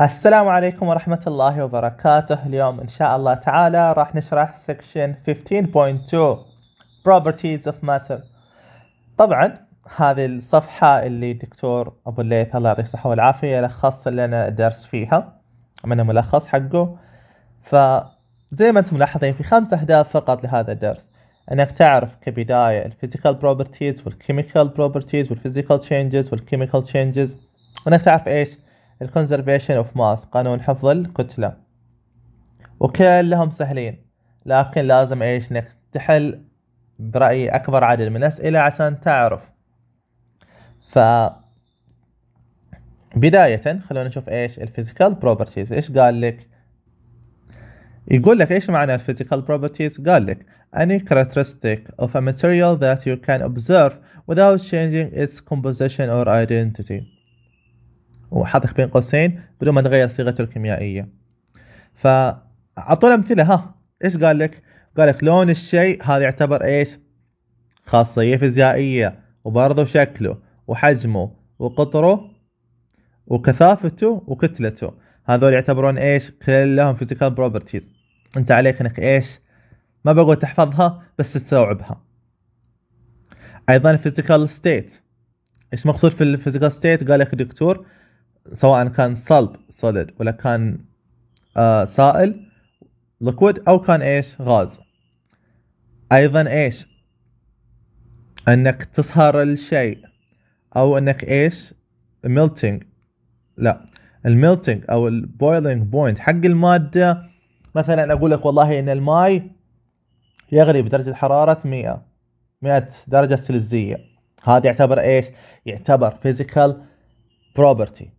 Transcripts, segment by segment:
السلام عليكم ورحمة الله وبركاته اليوم إن شاء الله تعالى راح نشرح سكشن 15.2 Properties of Matter طبعا هذه الصفحة اللي دكتور أبو الليث الله يعطيه الصحة والعافية لخص لنا الدرس فيها من ملخص حقه فزي ما أنتم ملاحظين في خمس أهداف فقط لهذا الدرس انك تعرف كبدايه الفيزيكال بروبرتيز والكيميكال بروبرتيز والفيزيكال تشينجز والكيميكال تشينجز وانك تعرف ايش الكونزرفيشن اوف ماس قانون حفظ الكتلة وكلهم سهلين لكن لازم ايش انك تحل برأيي اكبر عدد من الاسئلة عشان تعرف ف بداية خلونا نشوف ايش الفيزيكال بروبرتيز ايش قال لك يقول لك ايش معنى الفيزيكال بروبرتيز قال لك any characteristic of a material that you can observe without changing its composition or identity وحاطك بين قوسين بدون ما تغير صيغته الكيميائيه فاعطونا امثله ها ايش قال لك قال لك لون الشيء هذا يعتبر ايش خاصيه فيزيائيه وبرضه شكله وحجمه وقطره وكثافته وكتلته هذول يعتبرون ايش كلهم فيزيكال بروبرتيز انت عليك انك ايش ما بقول تحفظها بس تستوعبها ايضا الفيزيكال ستيت ايش مقصود في الفيزيكال ستيت قال لك الدكتور سواء كان صلب سوليد ولا كان آه سائل ليكويد او كان ايش غاز ايضا ايش انك تصهر الشيء او انك ايش ميلتنج لا الميلتنج او البويلنج بوينت حق الماده مثلا اقول لك والله ان الماي يغلي بدرجه حراره 100 100 درجه سلزيه هذا يعتبر ايش؟ يعتبر فيزيكال بروبرتي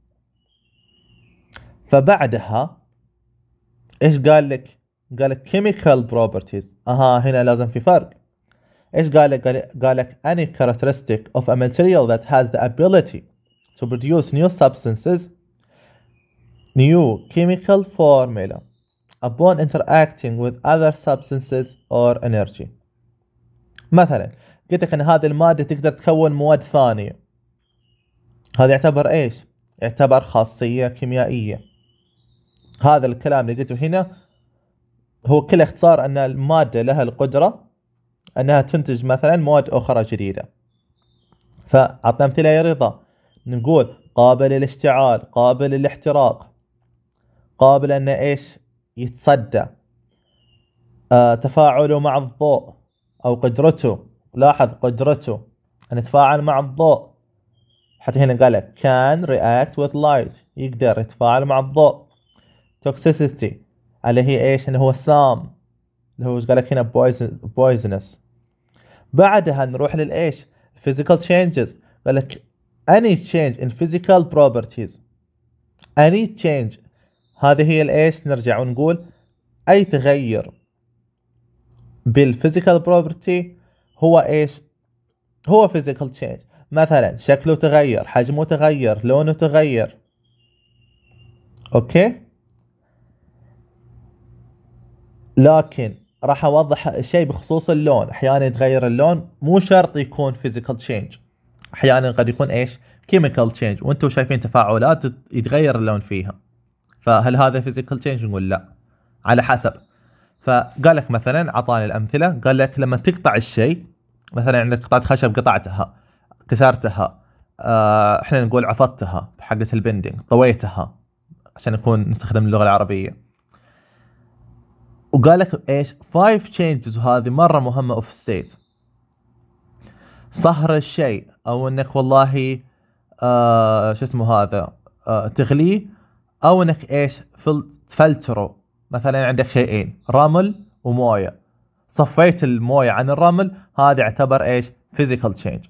فبعدها ايش قال لك؟ قال لك chemical properties اها هنا لازم في فرق ايش قال لك؟ قال لك any characteristic of a material that has the ability to produce new substances new chemical formula upon interacting with other substances or energy مثلا قلت لك ان هذه المادة تقدر تكون مواد ثانية هذا يعتبر ايش؟ يعتبر خاصية كيميائية هذا الكلام اللي قلته هنا هو كل اختصار ان الماده لها القدره انها تنتج مثلا مواد اخرى جديده فاعطنا امثله يا رضا نقول قابل للاشتعال قابل للاحتراق قابل ان ايش يتصدى آه تفاعله مع الضوء او قدرته لاحظ قدرته ان يتفاعل مع الضوء حتى هنا قال لك كان رياكت with light يقدر يتفاعل مع الضوء توكسيسيتي اللي هي ايش يعني اللي هو السام اللي هو قال لك هنا بويزنس بعدها نروح للايش physical changes قال لك any change in physical properties any change هذه هي الايش نرجع ونقول اي تغير بالفيزيكال بروبرتي هو ايش هو physical change مثلا شكله تغير حجمه تغير لونه تغير اوكي لكن راح اوضح شيء بخصوص اللون احيانا يتغير اللون مو شرط يكون فيزيكال تشينج احيانا قد يكون ايش كيميكال تشينج وانتم شايفين تفاعلات يتغير اللون فيها فهل هذا فيزيكال تشينج نقول لا على حسب فقال لك مثلا اعطاني الامثله قال لك لما تقطع الشيء مثلا عندك قطعه خشب قطعتها كسرتها آه، احنا نقول عفضتها بحقه البندنج طويتها عشان نكون نستخدم اللغه العربيه وقال لك ايش؟ فايف changes وهذه مره مهمه اوف ستيت صهر الشيء او انك والله آه شو اسمه هذا آه تغليه او انك ايش؟ تفلتره مثلا عندك شيئين رمل ومويه صفيت المويه عن الرمل هذا يعتبر ايش؟ فيزيكال تشينج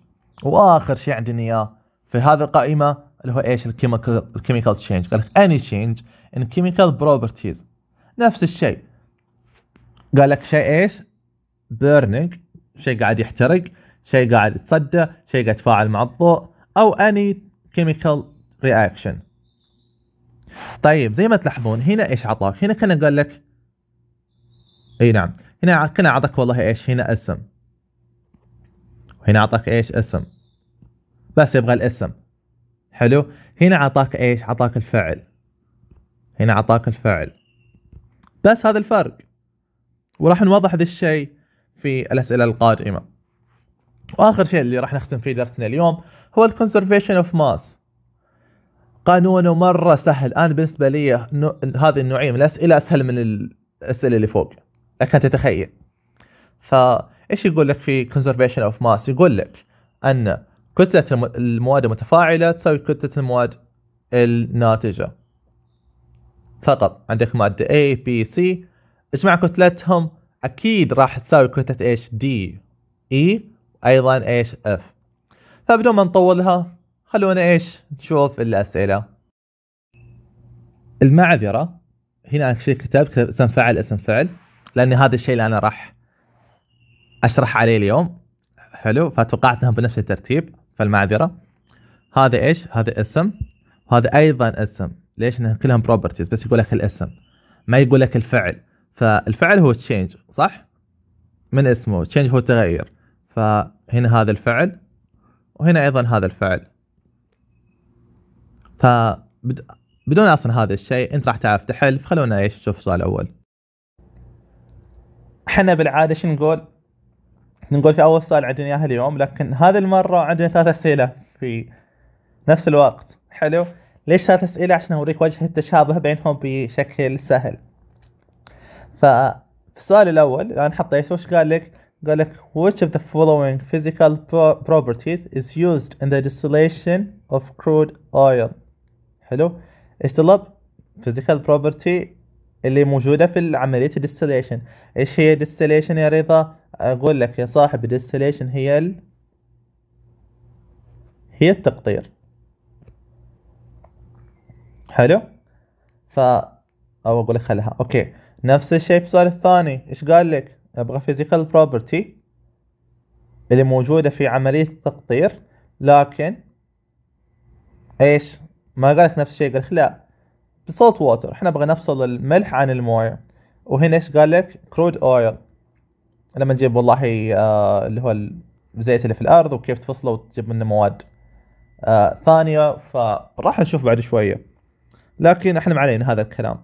واخر شيء عندنا اياه في هذه القائمه اللي هو ايش؟ الكيميكال الكيميكال تشينج قال لك اني تشينج ان كيميكال بروبرتيز نفس الشيء قال لك شيء ايش؟ بيرنينج شيء قاعد يحترق شيء قاعد يتصدى شيء قاعد يتفاعل مع الضوء او اني كيميكال رياكشن طيب زي ما تلاحظون هنا ايش عطاك هنا كان قال لك اي نعم هنا كان عطاك والله ايش هنا اسم وهنا عطاك ايش اسم بس يبغى الاسم حلو هنا عطاك ايش عطاك الفعل هنا عطاك الفعل بس هذا الفرق وراح نوضح هذا الشيء في الأسئلة القادمة وآخر شيء اللي راح نختم فيه درسنا اليوم هو الـ Conservation of Mass قانونه مرة سهل أنا بالنسبة لي هذه النوعية من الأسئلة أسهل من الأسئلة اللي فوق لكن تتخيل فإيش يقول لك في conservation of mass يقول لك أن كتلة المواد المتفاعلة تساوي كتلة المواد الناتجة فقط عندك مادة A B C تجمع كتلتهم اكيد راح تساوي كتله ايش دي اي e. ايضا ايش اف فبدون ما نطولها خلونا ايش نشوف الاسئله المعذره هنا شيء كتبت اسم فعل اسم فعل لان هذا الشيء اللي انا راح اشرح عليه اليوم حلو فتوقعت انهم بنفس الترتيب فالمعذره هذا ايش هذا اسم وهذا ايضا اسم ليش انها كلهم بروبرتيز بس يقول لك الاسم ما يقول لك الفعل فالفعل هو تشينج صح؟ من اسمه تشينج هو تغير فهنا هذا الفعل وهنا ايضا هذا الفعل فبدون اصلا هذا الشيء انت راح تعرف تحل فخلونا ايش نشوف السؤال الاول احنا بالعاده شو نقول؟ نقول في اول سؤال عندنا اياه اليوم لكن هذه المره عندنا ثلاث اسئله في نفس الوقت حلو ليش ثلاث اسئله عشان اوريك وجه التشابه بينهم بشكل سهل ففي السؤال الاول انا حطيت وش قال لك؟ قال لك which of the following physical properties is used in the distillation of crude oil حلو ايش طلب physical property اللي موجودة في عملية distillation ايش هي distillation يا رضا اقول لك يا صاحب distillation هي ال... هي التقطير حلو ف او اقول لك خلها اوكي okay. نفس الشيء في السؤال الثاني ايش قال لك ابغى فيزيكال بروبرتي اللي موجوده في عمليه التقطير لكن ايش ما قال لك نفس الشيء قال لا بصوت ووتر احنا نبغى نفصل الملح عن المويه وهنا ايش قال لك كرود اويل لما نجيب والله آه اللي هو الزيت اللي في الارض وكيف تفصله وتجيب منه مواد آه ثانيه فراح نشوف بعد شويه لكن احنا ما علينا هذا الكلام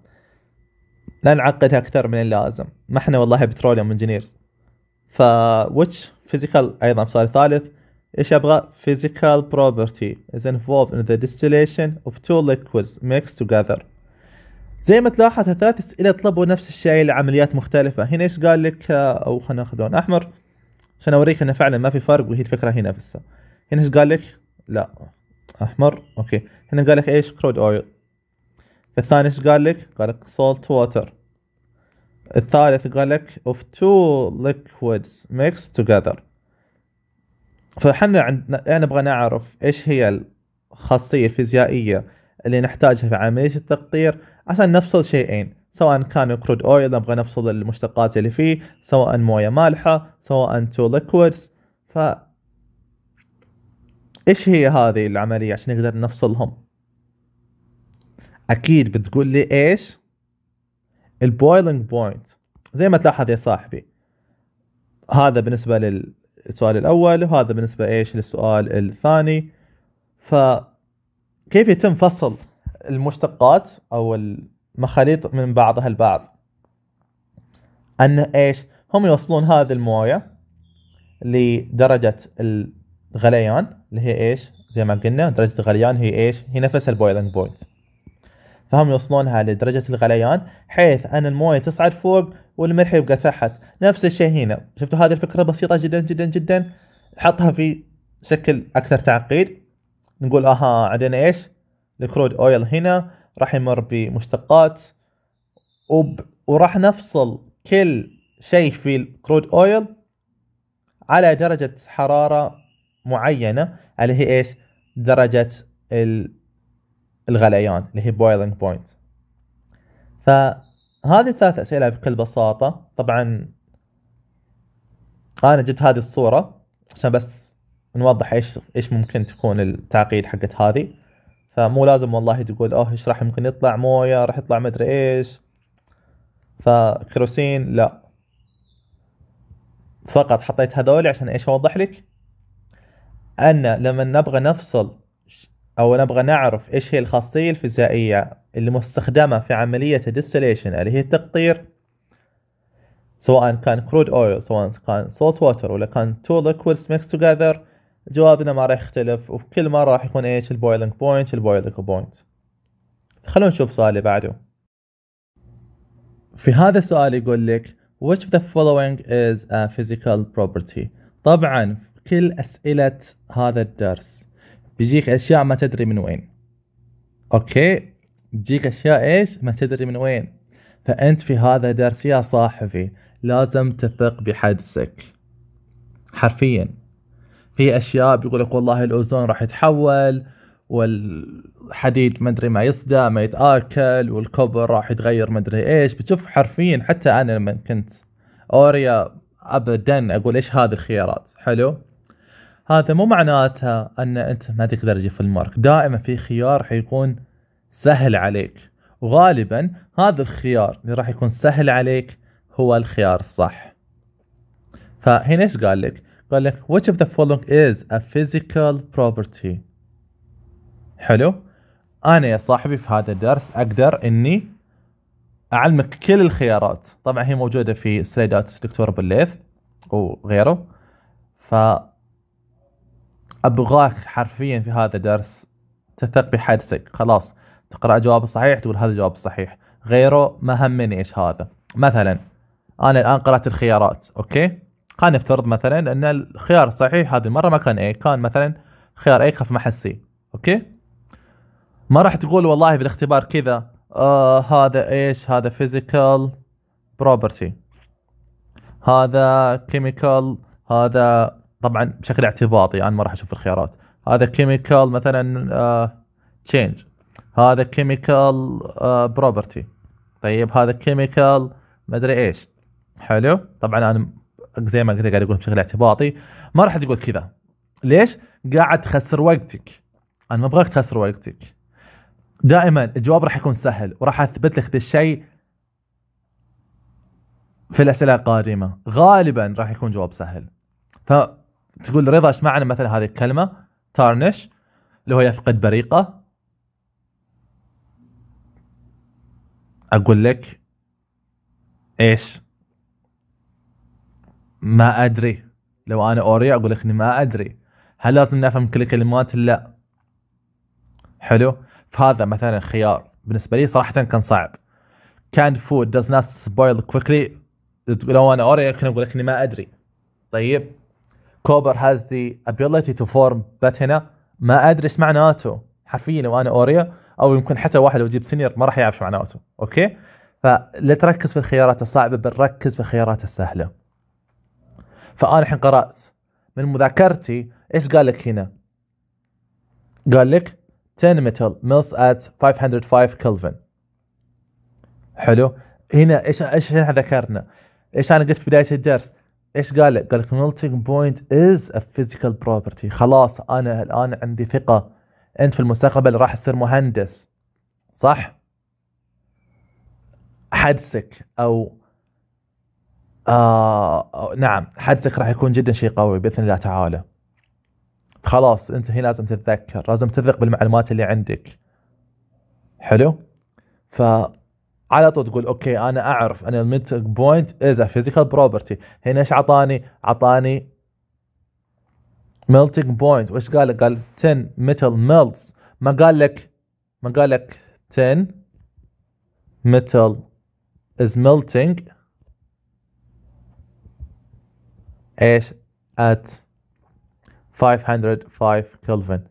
لا نعقدها اكثر من اللازم ما احنا والله بتروليوم انجينيرز ف which physical ايضا سؤال ثالث ايش ابغى physical property is involved in the distillation of two liquids mixed together زي ما تلاحظ الثلاث اسئله طلبوا نفس الشيء لعمليات مختلفه هنا ايش قال لك او خلينا ناخذ لون احمر عشان اوريك انه فعلا ما في فرق وهي الفكره هنا نفسها هنا ايش قال لك لا احمر اوكي هنا قال لك ايش كرود اويل الثاني ايش قال لك؟ قال لك salt water الثالث قال لك of two liquids mixed together فحنا عندنا يعني نبغى نعرف ايش هي الخاصية الفيزيائية اللي نحتاجها في عملية التقطير عشان نفصل شيئين سواء كان كرود اويل نبغى نفصل المشتقات اللي فيه سواء موية مالحة سواء تو liquids ف ايش هي هذه العملية عشان نقدر نفصلهم اكيد بتقول لي ايش البويلنج بوينت زي ما تلاحظ يا صاحبي هذا بالنسبه للسؤال الاول وهذا بالنسبه ايش للسؤال الثاني ف كيف يتم فصل المشتقات او المخاليط من بعضها البعض ان ايش هم يوصلون هذه المويه لدرجه الغليان اللي هي ايش زي ما قلنا درجه الغليان هي ايش هي نفس البويلنج بوينت فهم يوصلونها لدرجة الغليان حيث أن الموية تصعد فوق والملح يبقى تحت نفس الشيء هنا شفتوا هذه الفكرة بسيطة جدا جدا جدا حطها في شكل أكثر تعقيد نقول أها عندنا إيش الكرود أويل هنا راح يمر بمشتقات وب... وراح نفصل كل شيء في الكرود أويل على درجة حرارة معينة اللي هي إيش درجة الغليان اللي هي بويلنج بوينت فهذه الثلاث أسئلة بكل بساطة طبعا أنا جبت هذه الصورة عشان بس نوضح إيش إيش ممكن تكون التعقيد حقت هذه فمو لازم والله تقول أوه إيش راح ممكن يطلع موية راح يطلع مدري إيش فكروسين لا فقط حطيت هذول عشان إيش أوضح لك أن لما نبغى نفصل او نبغى نعرف ايش هي الخاصيه الفيزيائيه اللي مستخدمه في عمليه الديستليشن اللي هي التقطير سواء كان كرود اويل سواء كان سولت ووتر ولا كان تو ليكويدز ميكس توجذر جوابنا ما راح يختلف وفي كل مره راح يكون ايش البويلنج بوينت البويلنج بوينت خلونا نشوف السؤال اللي بعده في هذا السؤال يقول لك which of the following is a physical property طبعا في كل اسئله هذا الدرس بيجيك اشياء ما تدري من وين اوكي بيجيك اشياء ايش ما تدري من وين فانت في هذا درس يا صاحبي لازم تثق بحدسك حرفيا في اشياء بيقول لك والله الاوزون راح يتحول والحديد ما ادري ما يصدى ما يتاكل والكوبر راح يتغير ما ادري ايش بتشوف حرفيا حتى انا لما كنت اوريا ابدا اقول ايش هذه الخيارات حلو هذا مو معناتها ان انت ما تقدر تجيب في المارك دائما في خيار حيكون سهل عليك وغالبا هذا الخيار اللي راح يكون سهل عليك هو الخيار الصح فهنا ايش قال لك قال لك which of the following is a physical property حلو انا يا صاحبي في هذا الدرس اقدر اني اعلمك كل الخيارات طبعا هي موجوده في سلايدات دكتور بليث وغيره ف ابغاك حرفيا في هذا الدرس تثق بحدسك خلاص تقرا جواب الصحيح تقول هذا الجواب الصحيح غيره ما همني ايش هذا مثلا انا الان قرات الخيارات اوكي خلينا نفترض مثلا ان الخيار الصحيح هذه المره ما كان اي كان مثلا خيار اي خف محل سي اوكي ما راح تقول والله في الاختبار كذا آه هذا ايش هذا فيزيكال بروبرتي هذا كيميكال هذا طبعا بشكل اعتباطي انا ما راح اشوف الخيارات هذا كيميكال مثلا تشينج آه، هذا كيميكال آه، بروبرتي طيب هذا كيميكال ما ادري ايش حلو طبعا انا زي ما قلت قاعد اقول بشكل اعتباطي ما راح تقول كذا ليش قاعد تخسر وقتك انا ما ابغاك تخسر وقتك دائما الجواب راح يكون سهل وراح اثبت لك بالشيء في الاسئله القادمه غالبا راح يكون جواب سهل ف تقول رضا ايش معنى مثلا هذه الكلمه تارنش اللي هو يفقد بريقه اقول لك ايش ما ادري لو انا اوري اقول لك اني ما ادري هل لازم نفهم كل الكلمات لا حلو فهذا مثلا خيار بالنسبه لي صراحه كان صعب كان food does not spoil quickly لو انا اوري كنت اقول لك اني ما ادري طيب كوبر هاز ذا ابيلتي تو فورم بات هنا ما ادري ايش معناته حرفيا لو انا اوريا او يمكن حتى واحد لو جيب سينير ما راح يعرف ايش معناته اوكي فلا تركز في الخيارات الصعبه بل ركز في الخيارات السهله فانا الحين قرات من مذاكرتي ايش قال لك هنا قال لك 10 متل ميلز ات 505 كلفن حلو هنا ايش ايش احنا ذكرنا ايش انا قلت في بدايه الدرس ايش قال لك؟ قال لك melting بوينت از ا فيزيكال بروبرتي خلاص انا الان عندي ثقه انت في المستقبل راح تصير مهندس صح؟ حدسك او آه نعم حدسك راح يكون جدا شيء قوي باذن الله تعالى. خلاص انت هنا لازم تتذكر، لازم تثق بالمعلومات اللي عندك. حلو؟ ف على طول تقول اوكي انا اعرف ان الميد بوينت از ا فيزيكال بروبرتي هنا ايش عطاني؟ عطاني ميلتنج بوينت وايش قال لك؟ قال 10 ميتال ميلتس ما قال لك ما قال لك 10 ميتال از ميلتنج ايش ات 505 كلفن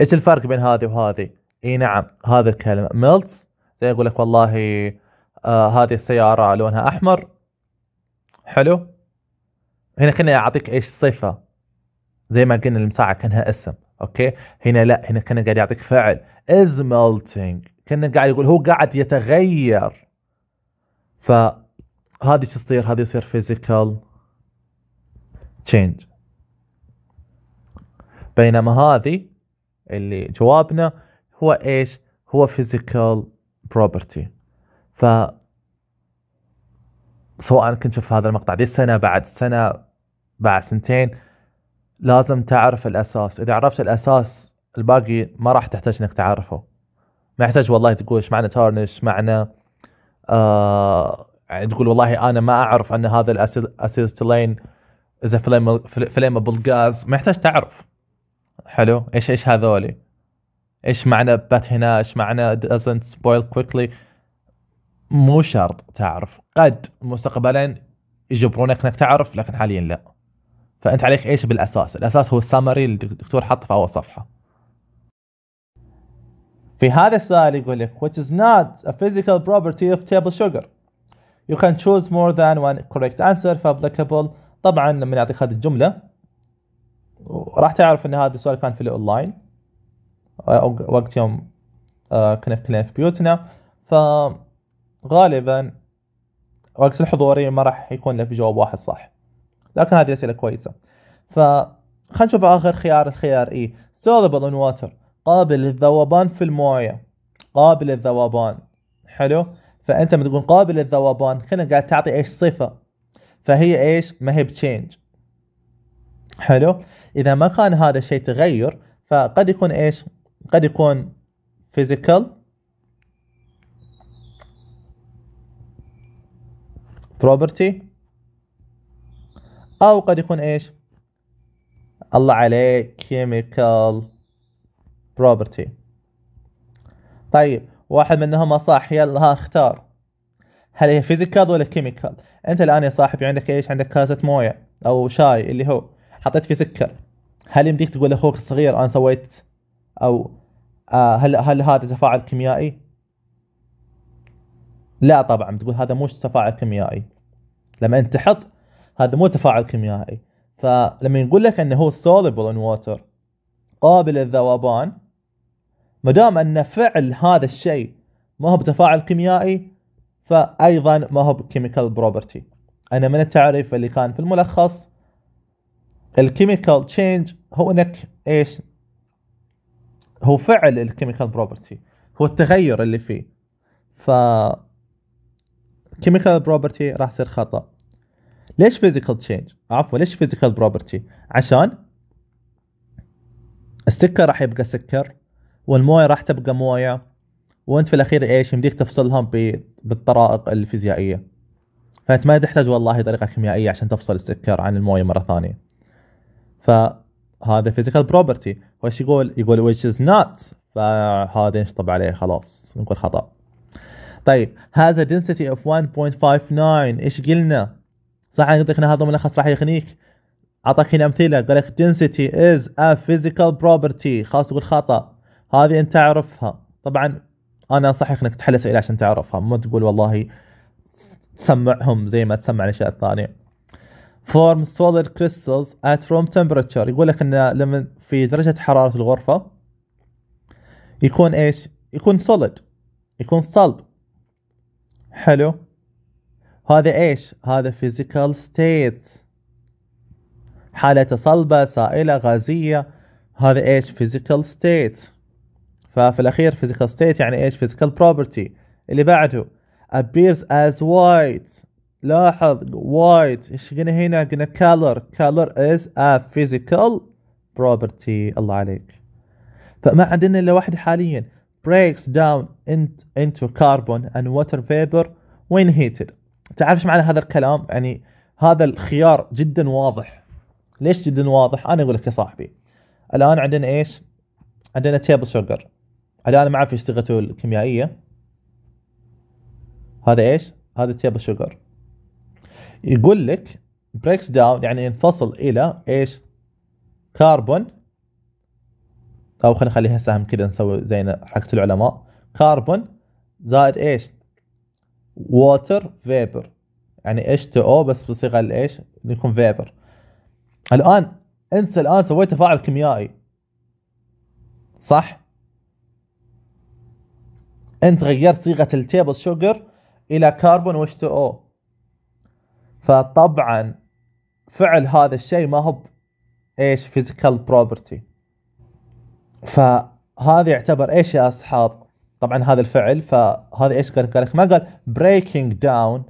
ايش الفرق بين هذه وهذه اي نعم هذا الكلمه ميلتس زي يقول لك والله آه هذه السياره لونها احمر حلو هنا كنا اعطيك ايش صفه زي ما قلنا المساعه كانها اسم اوكي هنا لا هنا كنا قاعد يعطيك فعل is melting كنا قاعد يقول هو قاعد يتغير فهذه شو تصير هذه يصير physical change بينما هذه اللي جوابنا هو ايش هو physical بروبرتي ف سواء كنت في هذا المقطع دي السنه بعد سنه بعد سنتين لازم تعرف الاساس اذا عرفت الاساس الباقي ما راح تحتاج انك تعرفه ما يحتاج والله تقول ايش معنى تارنش معنى آه يعني تقول والله انا ما اعرف ان هذا الاسيستلين اذا فليمبل جاز ما يحتاج تعرف حلو ايش ايش هذولي ايش معنى بات هنا ايش معنى doesn't spoil quickly مو شرط تعرف قد مستقبلا يجبرونك انك تعرف لكن حاليا لا فانت عليك ايش بالاساس الاساس هو السامري اللي الدكتور حطه في اول صفحه في هذا السؤال يقول لك which is not a physical property of table sugar you can choose more than one correct answer applicable طبعا لما يعطيك هذه الجمله راح تعرف ان هذا السؤال كان في الاونلاين وقت يوم آه، كنا كلنا في بيوتنا فغالبا وقت الحضوري ما راح يكون له في جواب واحد صح لكن هذه أسئلة كويسة ف خلينا نشوف آخر خيار الخيار إي سولبل ان واتر قابل للذوبان في الموية قابل للذوبان حلو فأنت لما تقول قابل للذوبان هنا قاعد تعطي إيش صفة فهي إيش ما هي بتشينج حلو إذا ما كان هذا الشيء تغير فقد يكون إيش قد يكون physical property أو قد يكون إيش الله عليك chemical property طيب واحد منهما صح يلا ها اختار هل هي فيزيكال ولا كيميكال انت الان يا صاحبي عندك ايش عندك كاسه مويه او شاي اللي هو حطيت فيه سكر هل يمديك تقول لاخوك الصغير انا سويت او آه هل هل هذا تفاعل كيميائي؟ لا طبعا تقول هذا مو تفاعل كيميائي لما انت تحط هذا مو تفاعل كيميائي فلما يقول لك انه هو soluble in water قابل للذوبان ما دام ان فعل هذا الشيء ما هو بتفاعل كيميائي فايضا ما هو بكيميكال بروبرتي انا من التعريف اللي كان في الملخص الكيميكال تشينج هو انك ايش هو فعل الكيميكال بروبرتي هو التغير اللي فيه ف كيميكال بروبرتي راح تصير خطا ليش فيزيكال تشينج عفوا ليش فيزيكال بروبرتي عشان السكر راح يبقى سكر والمويه راح تبقى مويه وانت في الاخير ايش يمديك تفصلهم بالطرائق الفيزيائيه فانت ما تحتاج والله طريقه كيميائيه عشان تفصل السكر عن المويه مره ثانيه ف هذا فيزيكال بروبرتي وايش يقول؟ يقول which is not فهذا نشطب عليه خلاص نقول خطأ طيب هذا density of 1.59 ايش قلنا؟ صح قلت لك هذا ملخص راح يخنيك اعطاك هنا امثله قال لك density is a physical property خلاص تقول خطا هذه انت تعرفها طبعا انا انصحك انك تحل اسئله عشان تعرفها مو تقول والله تسمعهم زي ما تسمع الاشياء الثانيه form solid crystals at room temperature يقول لك ان لما في درجة حرارة الغرفة يكون ايش؟ يكون solid يكون صلب حلو هذا ايش؟ هذا physical state حالة صلبة سائلة غازية هذا ايش؟ physical state ففي الاخير physical state يعني ايش؟ physical property اللي بعده appears as white لاحظ وايت ايش قلنا هنا قلنا color color is a physical property الله عليك فما عندنا الا واحدة حاليا breaks down into carbon and water vapor when heated تعرف ايش معنى هذا الكلام يعني هذا الخيار جدا واضح ليش جدا واضح انا اقول لك يا صاحبي الان عندنا ايش عندنا تيبل شوجر الان ما اعرف ايش صيغته الكيميائيه هذا ايش هذا تيبل شوجر يقول لك بريكس داون يعني ينفصل الى ايش؟ كاربون او خلينا نخليها سهم كذا نسوي زينا حقت العلماء كاربون زائد ايش؟ ووتر فيبر يعني اتش تو او بس بصيغه الايش؟ يكون فيبر الان انسى الان سويت تفاعل كيميائي صح؟ انت غيرت صيغه التيبل شوجر الى كاربون وايش تو او فطبعا فعل هذا الشيء ما هو ايش فيزيكال بروبرتي فهذا يعتبر ايش يا اصحاب طبعا هذا الفعل فهذا ايش قال لك ما قال بريكنج داون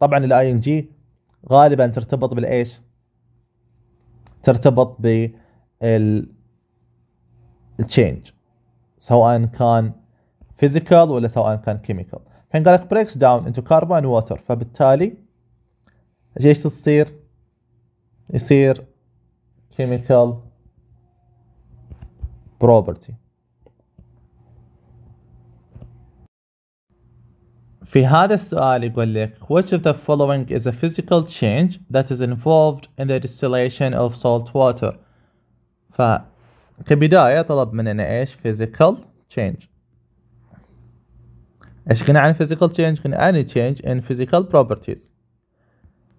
طبعا الاي ان جي غالبا ترتبط بالايش ترتبط بال التشينج سواء كان physical ولا سواء كان chemical الحين قال لك breaks down into carbon and water فبالتالي ايش تصير يصير chemical property في هذا السؤال يقول لك which of the following is a physical change that is involved in the distillation of salt water ف كبداية طلب مننا ايش physical change ايش قلنا عن physical change قلنا any change in physical properties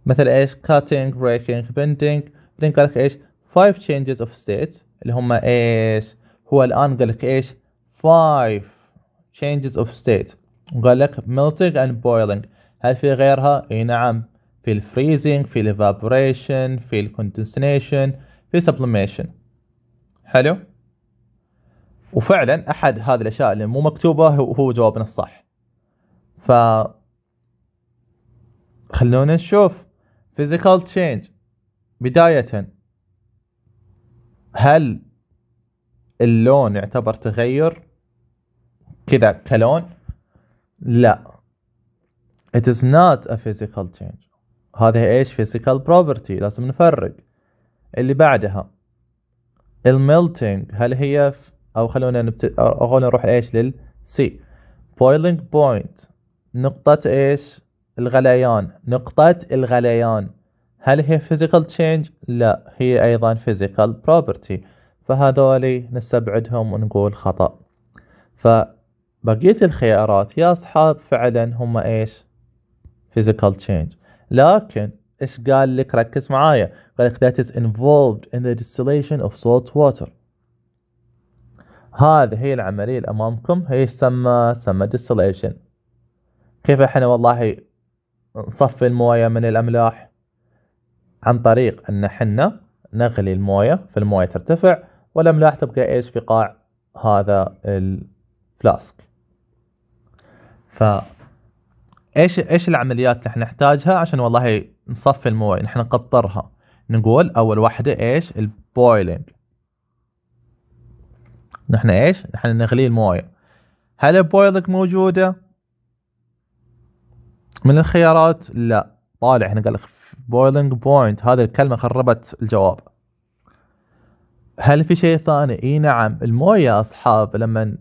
مثل ايش cutting breaking bending بعدين قال لك ايش 5 changes of state اللي هم ايش هو الان قال لك ايش 5 changes of state وقال لك melting and boiling هل في غيرها اي نعم في الفريزنج في evaporation في الكوندنسيشن في sublimation حلو وفعلا احد هذه الاشياء اللي مو مكتوبه هو جوابنا الصح ف خلونا نشوف physical change بداية هل اللون يعتبر تغير كذا كلون لا it is not a physical change هذه ايش physical property لازم نفرق اللي بعدها الميلتينج هل هي او خلونا نبت... او خلونا نروح ايش للسي boiling point نقطة ايش الغليان نقطة الغليان هل هي physical change؟ لا هي أيضا physical property فهذولي نستبعدهم ونقول خطأ فبقية الخيارات يا أصحاب فعلا هم إيش؟ physical change لكن إيش قال لك ركز معايا قال لك that is involved in the distillation of salt water هذه هي العملية اللي أمامكم هي تسمى تسمى distillation كيف احنا والله نصفي المويه من الاملاح عن طريق ان حنا نغلي المويه فالمويه ترتفع والاملاح تبقى ايش في قاع هذا الفلاسك ف ايش ايش العمليات اللي نحتاجها عشان والله نصفي المويه نحن نقطرها نقول اول واحده ايش البويلينج نحن ايش نحن نغلي المويه هل البويلينج موجوده من الخيارات لا طالع هنا قال لك بويلنج بوينت هذه الكلمه خربت الجواب هل في شيء ثاني اي نعم المويه يا اصحاب لما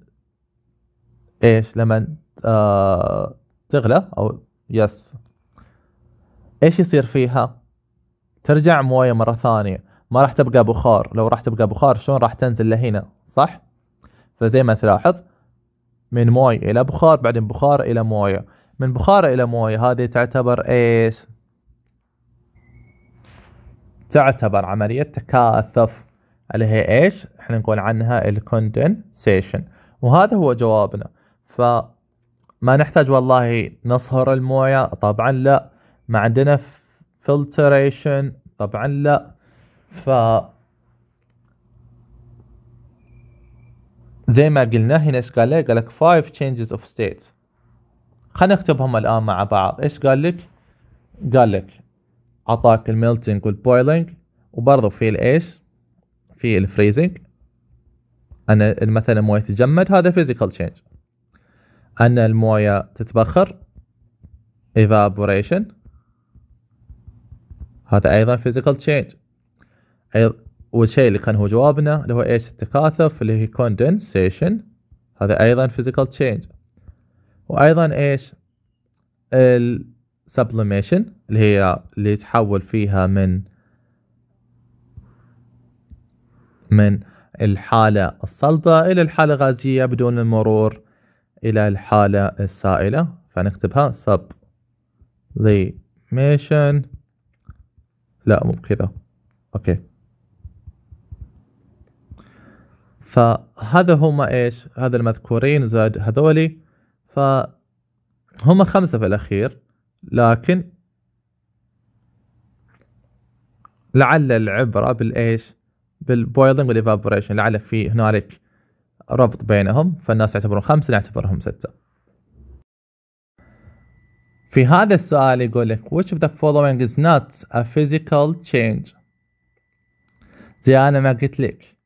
ايش لما آه تغلى او يس ايش يصير فيها ترجع مويه مره ثانيه ما راح تبقى بخار لو راح تبقى بخار شلون راح تنزل لهنا صح فزي ما تلاحظ من موي الى بخار بعدين بخار الى مويه من بخار الى مويه هذه تعتبر ايش تعتبر عملية تكاثف اللي هي ايش احنا نقول عنها الكوندنسيشن وهذا هو جوابنا فما نحتاج والله نصهر المويه طبعا لا ما عندنا فلتريشن طبعا لا ف زي ما قلنا هنا ايش قال لك؟ قال لك 5 changes of state خلينا نكتبهم الان مع بعض ايش قال لك قال لك اعطاك الميلتنج والبويلنج وبرضه في الايش في الفريزنج ان مثلا المويه تتجمد هذا فيزيكال تشينج ان المويه تتبخر evaporation هذا ايضا physical change والشيء اللي كان هو جوابنا اللي هو ايش التكاثف اللي هي condensation هذا ايضا physical change وايضا ايش السبليميشن اللي هي اللي تحول فيها من من الحالة الصلبة إلى الحالة الغازية بدون المرور إلى الحالة السائلة فنكتبها sublimation لا مو كذا أوكي فهذا هما إيش هذا المذكورين زاد هذولي فهم خمسة في الأخير لكن لعل العبرة بالإيش بالبويلنج والإيفابوريشن لعل في هنالك ربط بينهم فالناس يعتبرون خمسة نعتبرهم ستة في هذا السؤال يقول لك which of the following is not a physical change زي أنا ما قلت لك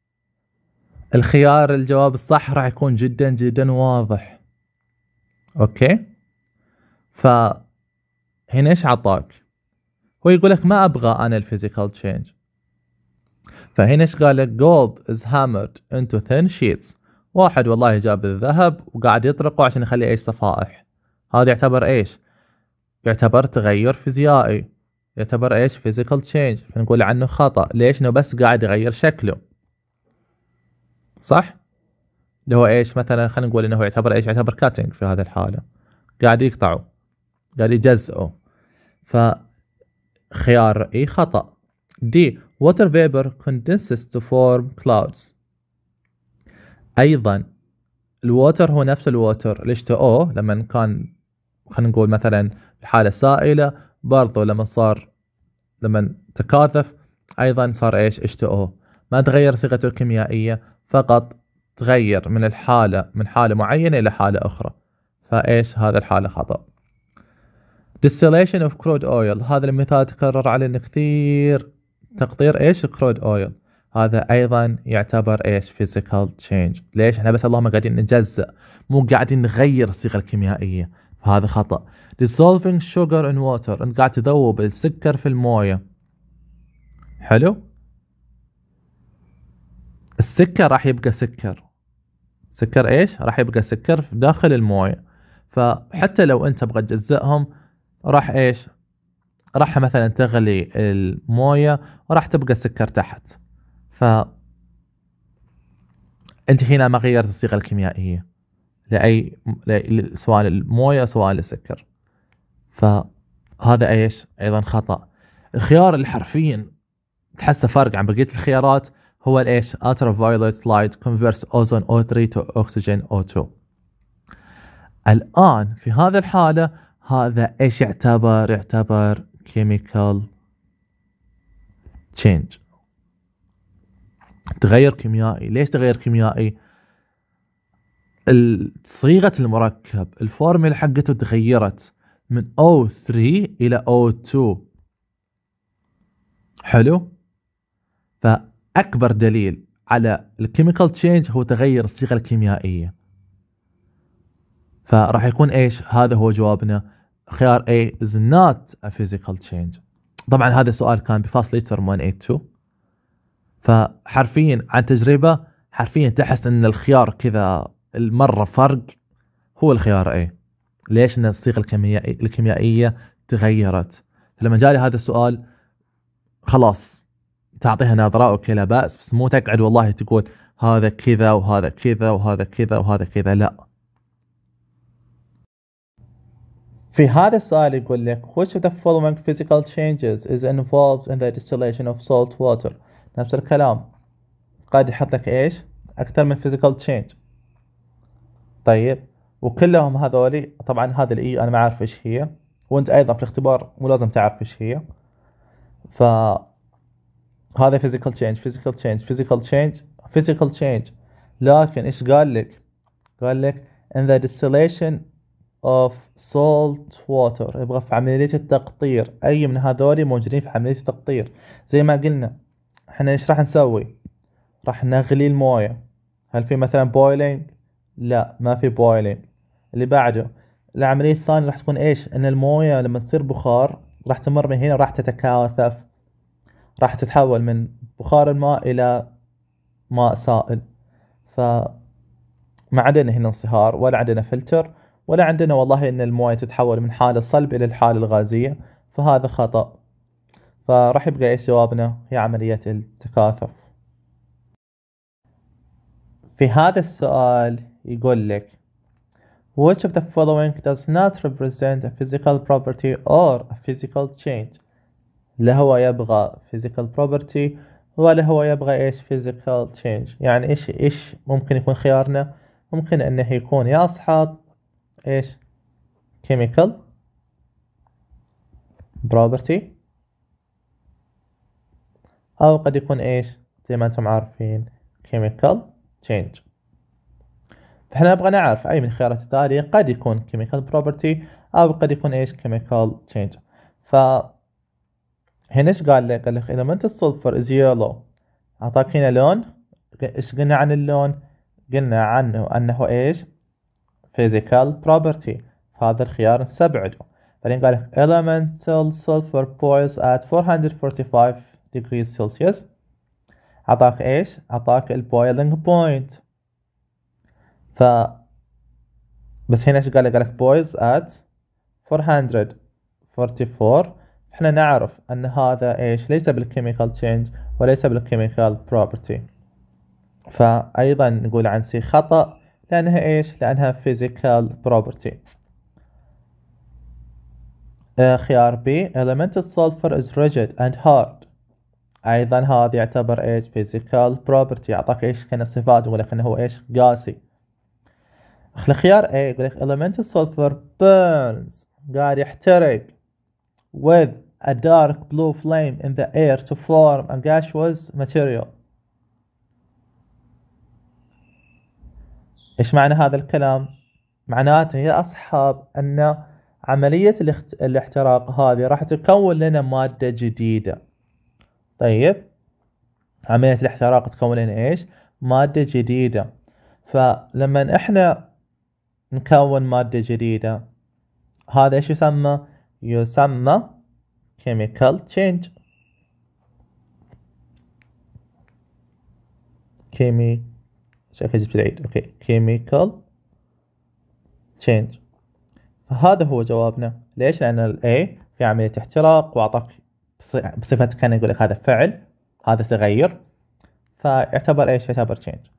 الخيار الجواب الصح راح يكون جدا جدا واضح اوكي فهنا ايش عطاك هو يقول لك ما ابغى انا الفيزيكال تشينج فهنا ايش قال لك جولد از هامرد انتو ثين شيتس واحد والله جاب الذهب وقاعد يطرقه عشان يخلي ايش صفائح هذا يعتبر ايش يعتبر تغير فيزيائي يعتبر ايش فيزيكال تشينج فنقول عنه خطا ليش انه بس قاعد يغير شكله صح اللي هو ايش مثلا خلينا نقول انه يعتبر ايش يعتبر كاتنج في هذه الحاله قاعد يقطعه قاعد يجزئه ف خيار اي خطا دي water vapor condenses to form clouds ايضا الووتر هو نفس الووتر ال H2O لما كان خلينا نقول مثلا الحالة سائلة برضو لما صار لما تكاثف ايضا صار ايش H2O ما تغير صيغته الكيميائية فقط تغير من الحالة من حالة معينة إلى حالة أخرى فإيش هذا الحالة خطأ distillation of crude oil هذا المثال تكرر علينا كثير تقطير إيش crude oil هذا ايضا يعتبر ايش فيزيكال تشينج ليش احنا بس اللهم قاعدين نجزأ مو قاعدين نغير الصيغه الكيميائيه فهذا خطا dissolving sugar in water انت قاعد تذوب السكر في المويه حلو السكر راح يبقى سكر سكر ايش راح يبقى سكر في داخل المويه فحتى لو انت تبغى تجزئهم راح ايش راح مثلا تغلي المويه وراح تبقى سكر تحت ف انت هنا ما غيرت الصيغه الكيميائيه لاي سواء المويه سواء السكر فهذا ايش ايضا خطا الخيار اللي حرفيا تحسه فرق عن بقيه الخيارات هو الايش ultraviolet light converts ozone O3 to oxygen O2 الآن في هذه الحالة هذا ايش يعتبر يعتبر chemical change تغير كيميائي ليش تغير كيميائي صيغة المركب الفورميلا حقته تغيرت من O3 إلى O2 حلو اكبر دليل على الكيميكال تشينج هو تغير الصيغه الكيميائيه فراح يكون ايش هذا هو جوابنا خيار A is not a physical change طبعا هذا السؤال كان بفاصل ليتر 182 فحرفيا عن تجربه حرفيا تحس ان الخيار كذا المره فرق هو الخيار A ليش ان الصيغه الكيميائيه تغيرت فلما جالي هذا السؤال خلاص تعطيها نظره اوكي لا باس بس مو تقعد والله تقول هذا كذا وهذا كذا وهذا كذا وهذا كذا لا في هذا السؤال يقول لك which of the following physical changes is involved in the distillation of salt water نفس الكلام قاعد يحط لك ايش اكثر من physical change طيب وكلهم هذولي طبعا هذا الاي e انا ما اعرف ايش هي وانت ايضا في الاختبار مو لازم تعرف ايش هي ف هذا physical change physical change physical change physical change لكن ايش قال لك؟ قال لك in the distillation of salt water يبغى في عملية التقطير أي من هذول موجودين في عملية التقطير زي ما قلنا احنا ايش راح نسوي؟ راح نغلي الموية هل في مثلا بويلينج؟ لا ما في بويلينج اللي بعده العملية الثانية راح تكون ايش؟ ان الموية لما تصير بخار راح تمر من هنا راح تتكاثف راح تتحول من بخار الماء إلى ماء سائل فما عندنا هنا انصهار ولا عندنا فلتر ولا عندنا والله ان المويه تتحول من حالة صلب الى الحالة الغازية فهذا خطأ فراح يبقى ايش جوابنا هي عملية التكاثف في هذا السؤال يقول لك Which of the following does not represent a physical property or a physical change لا هو يبغى physical property ولا هو يبغى ايش physical change يعني ايش ايش ممكن يكون خيارنا ممكن انه يكون يا اصحاب ايش chemical property او قد يكون ايش زي ما انتم عارفين chemical change فاحنا نبغى نعرف اي من الخيارات التالية قد يكون chemical property او قد يكون ايش chemical change ف هنا ايش قال لك؟ قال لك اذا ما انت الصفر از يلو اعطاك هنا لون ايش قلنا عن اللون؟ قلنا عنه انه ايش؟ physical property فهذا الخيار نستبعده بعدين قال لك elemental sulfur boils at 445 degrees Celsius اعطاك ايش؟ اعطاك البويلنج بوينت ف بس هنا ايش قال لك؟ قال لك boils at 444 احنا نعرف ان هذا ايش ليس بالكيميكال تشينج وليس بالكيميكال بروبرتي فايضا نقول عن سي خطأ لانها ايش لانها physical property آه، خيار بي elemental sulfur is rigid and hard ايضا هذا يعتبر ايش physical property اعطاك ايش كان صفات يقول لك انه هو ايش قاسي الخيار اي يقول لك elemental sulfur burns قاعد يحترق with a dark blue flame in the air to form a gaseous material ايش معنى هذا الكلام معناته يا اصحاب ان عملية الاحتراق هذه راح تكون لنا مادة جديدة طيب عملية الاحتراق تكون لنا ايش مادة جديدة فلما احنا نكون مادة جديدة هذا ايش يسمى يسمى chemical change كيمي شايف جبت العيد اوكي chemical change فهذا هو جوابنا ليش لان الاي في عمليه احتراق واعطاك بصفه كان يقول لك هذا فعل هذا تغير فيعتبر ايش يعتبر change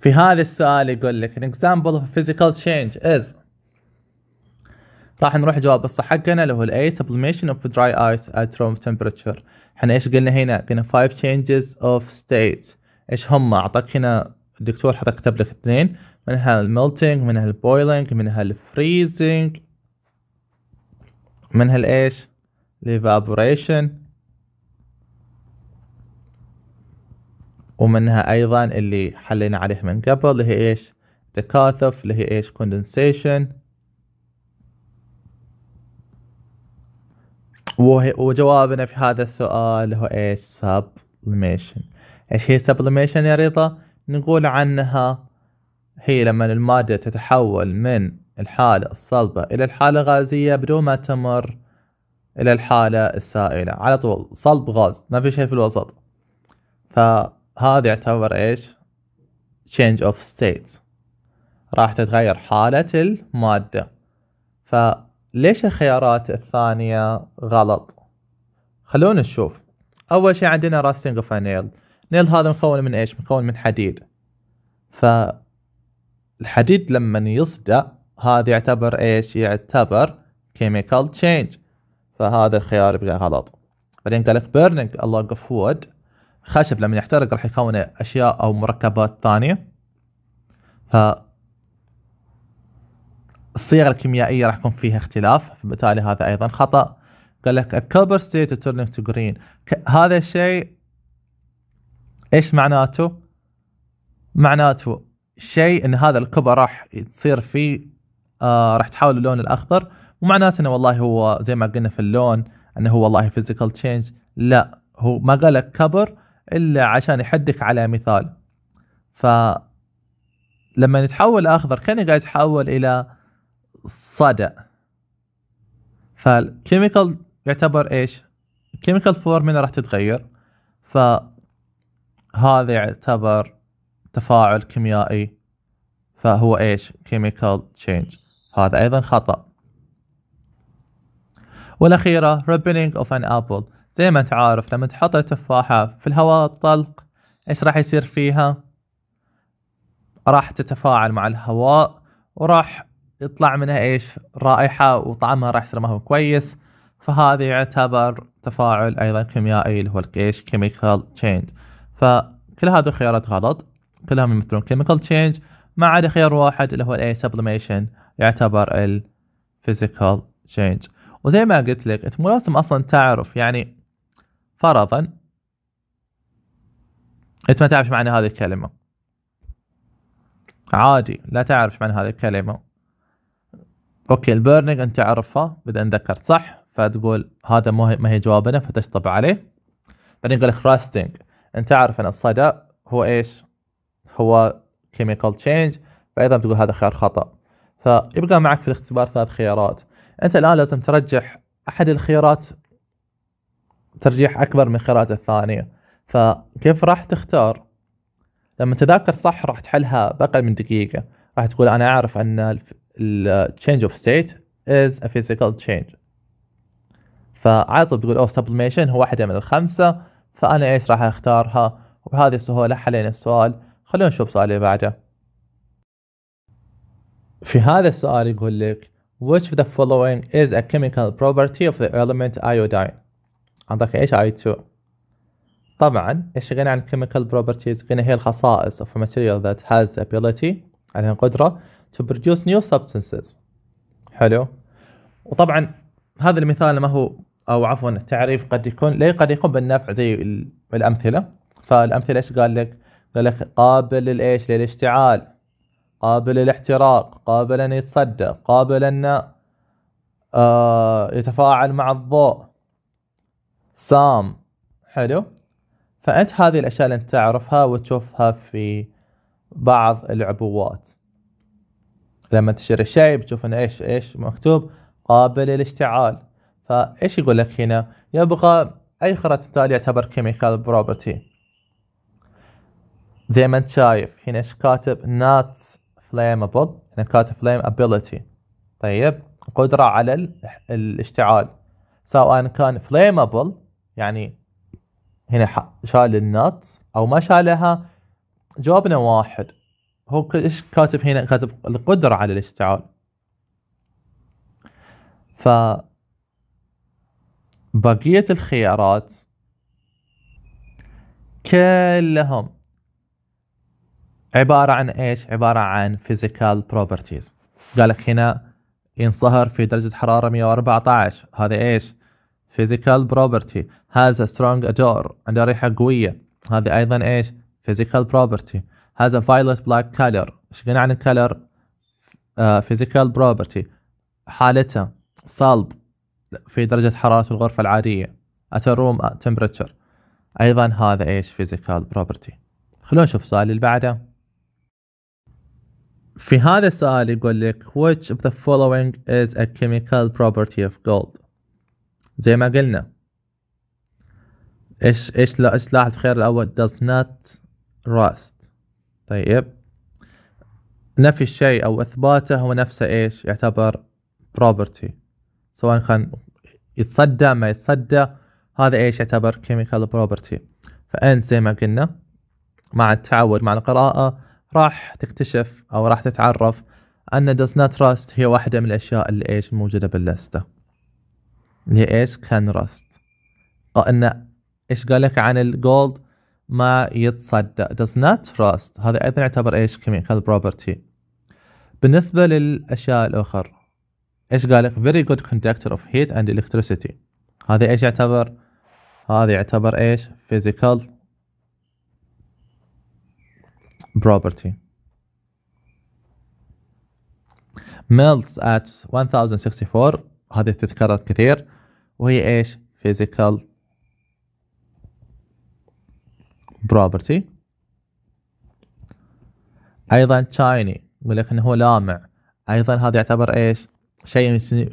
في هذا السؤال يقول لك an example of physical change is راح نروح جواب الصح حقنا اللي هو الاي sublimation of dry ice at room temperature احنا ايش قلنا هنا قلنا 5 changes of state ايش هم اعطاك هنا الدكتور حط كتب لك اثنين منها الميلتينج منها البويلينج منها الفريزنج منها الايش الايفابوريشن ومنها ايضا اللي حلينا عليه من قبل اللي هي ايش تكاثف اللي هي ايش condensation وجوابنا في هذا السؤال هو ايش سبليميشن ايش هي سبليميشن يا رضا نقول عنها هي لما المادة تتحول من الحالة الصلبة إلى الحالة الغازية بدون ما تمر إلى الحالة السائلة على طول صلب غاز ما في شيء في الوسط فهذا يعتبر إيش change of state راح تتغير حالة المادة ف ليش الخيارات الثانية غلط خلونا نشوف اول شيء عندنا راستنج أوف نيل نيل هذا مكون من ايش مكون من حديد فالحديد لما يصدع هذا يعتبر ايش يعتبر كيميكال تشينج فهذا الخيار يبقى غلط بعدين قال لك بيرنينج لوج اوف وود خشب لما يحترق راح يكون اشياء او مركبات ثانيه ف الصيغه الكيميائيه راح يكون فيها اختلاف فبالتالي هذا ايضا خطا قال لك الكوبر ستيت تورنينج تو جرين هذا الشيء ايش معناته؟ معناته شيء ان هذا الكبر راح تصير فيه آه راح تحول اللون الاخضر ومعناته انه والله هو زي ما قلنا في اللون انه هو والله فيزيكال تشينج لا هو ما قال لك كبر الا عشان يحدك على مثال ف لما يتحول اخضر كان قاعد يتحول الى صدأ فالكيميكال يعتبر ايش؟ الكيميكال فورمولا راح تتغير فهذا يعتبر تفاعل كيميائي فهو ايش؟ كيميكال تشينج هذا ايضا خطأ والأخيرة ريبنينج اوف ان ابل زي ما انت عارف لما تحط التفاحة في الهواء الطلق ايش راح يصير فيها؟ راح تتفاعل مع الهواء وراح يطلع منها ايش رائحه وطعمها راح يصير ما هو كويس فهذا يعتبر تفاعل ايضا كيميائي اللي هو ايش كيميكال تشينج فكل هذه الخيارات غلط كلهم يمثلون كيميكال تشينج ما عدا خيار واحد اللي هو الاي سبليميشن يعتبر الفيزيكال تشينج وزي ما قلت لك انت مو لازم اصلا تعرف يعني فرضا انت ما تعرف معنى هذه الكلمه عادي لا تعرف معنى هذه الكلمه اوكي البيرنينج انت عرفها اذا ذكرت صح فتقول هذا ما هي ما هي جوابنا فتشطب عليه بعدين يقول لك راستنج انت عارف ان الصدى هو ايش؟ هو كيميكال تشينج فايضا تقول هذا خيار خطا فيبقى معك في الاختبار ثلاث خيارات انت الان لازم ترجح احد الخيارات ترجيح اكبر من الخيارات الثانيه فكيف راح تختار؟ لما تذاكر صح راح تحلها باقل من دقيقه راح تقول انا اعرف ان ال change of state is a physical change فعلى طول بتقول اوه sublimation هو واحدة من الخمسة فأنا ايش راح اختارها وبهذه السهولة حلينا السؤال خلونا نشوف السؤال اللي بعده في هذا السؤال يقول لك which of the following is a chemical property of the element iodine عندك ايش I2 طبعا ايش غنى عن chemical properties غنى هي الخصائص of a material that has the ability عليها القدرة to produce new substances حلو وطبعا هذا المثال ما هو او عفوا التعريف قد يكون ليه قد يكون بالنفع زي الامثله فالامثله ايش قال لك؟ قال لك قابل للايش؟ للاشتعال قابل للاحتراق قابل ان يتصدى قابل ان آه يتفاعل مع الضوء سام حلو فانت هذه الاشياء اللي انت تعرفها وتشوفها في بعض العبوات لما تشتري شيء بتشوف انه ايش ايش مكتوب قابل للاشتعال فايش يقول لك هنا يبغى اي خرط تالي يعتبر كيميكال بروبرتي زي ما انت شايف هنا ايش كاتب not flammable هنا كاتب flammability طيب قدرة على الاشتعال سواء كان flammable يعني هنا شال النات او ما شالها جوابنا واحد هو ايش كاتب هنا كاتب القدرة على الاشتعال ف بقية الخيارات كلهم عبارة عن ايش؟ عبارة عن physical properties قال لك هنا ينصهر في درجة حرارة 114 هذا ايش؟ physical property has a strong عنده ريحة قوية هذه ايضا ايش؟ physical property has a violet black color ايش قلنا عن الكلر physical property حالته صلب في درجة حرارة الغرفة العادية at a room temperature أيضا هذا إيش physical property خلونا نشوف السؤال اللي بعده في هذا السؤال يقول لك which of the following is a chemical property of gold زي ما قلنا ايش ايش لا ايش لاحظ خير الاول does not rust طيب نفي الشيء او اثباته هو نفسه ايش يعتبر بروبرتي سواء كان يتصدى ما يتصدى هذا ايش يعتبر كيميكال بروبرتي فانت زي ما قلنا مع التعود مع القراءه راح تكتشف او راح تتعرف ان does not rust هي واحده من الاشياء اللي ايش موجوده باللسته اللي هي ايش كان او ان ايش قال لك عن الجولد ما يتصدى does not trust هذا أيضا يعتبر إيش chemical property بالنسبة للأشياء الأخرى إيش قال لك very good conductor of heat and electricity هذا إيش يعتبر هذا يعتبر إيش physical property melts at 1064 هذه تذكرت كثير وهي إيش physical property ايضا shiny يقول لك انه هو لامع ايضا هذا يعتبر ايش شيء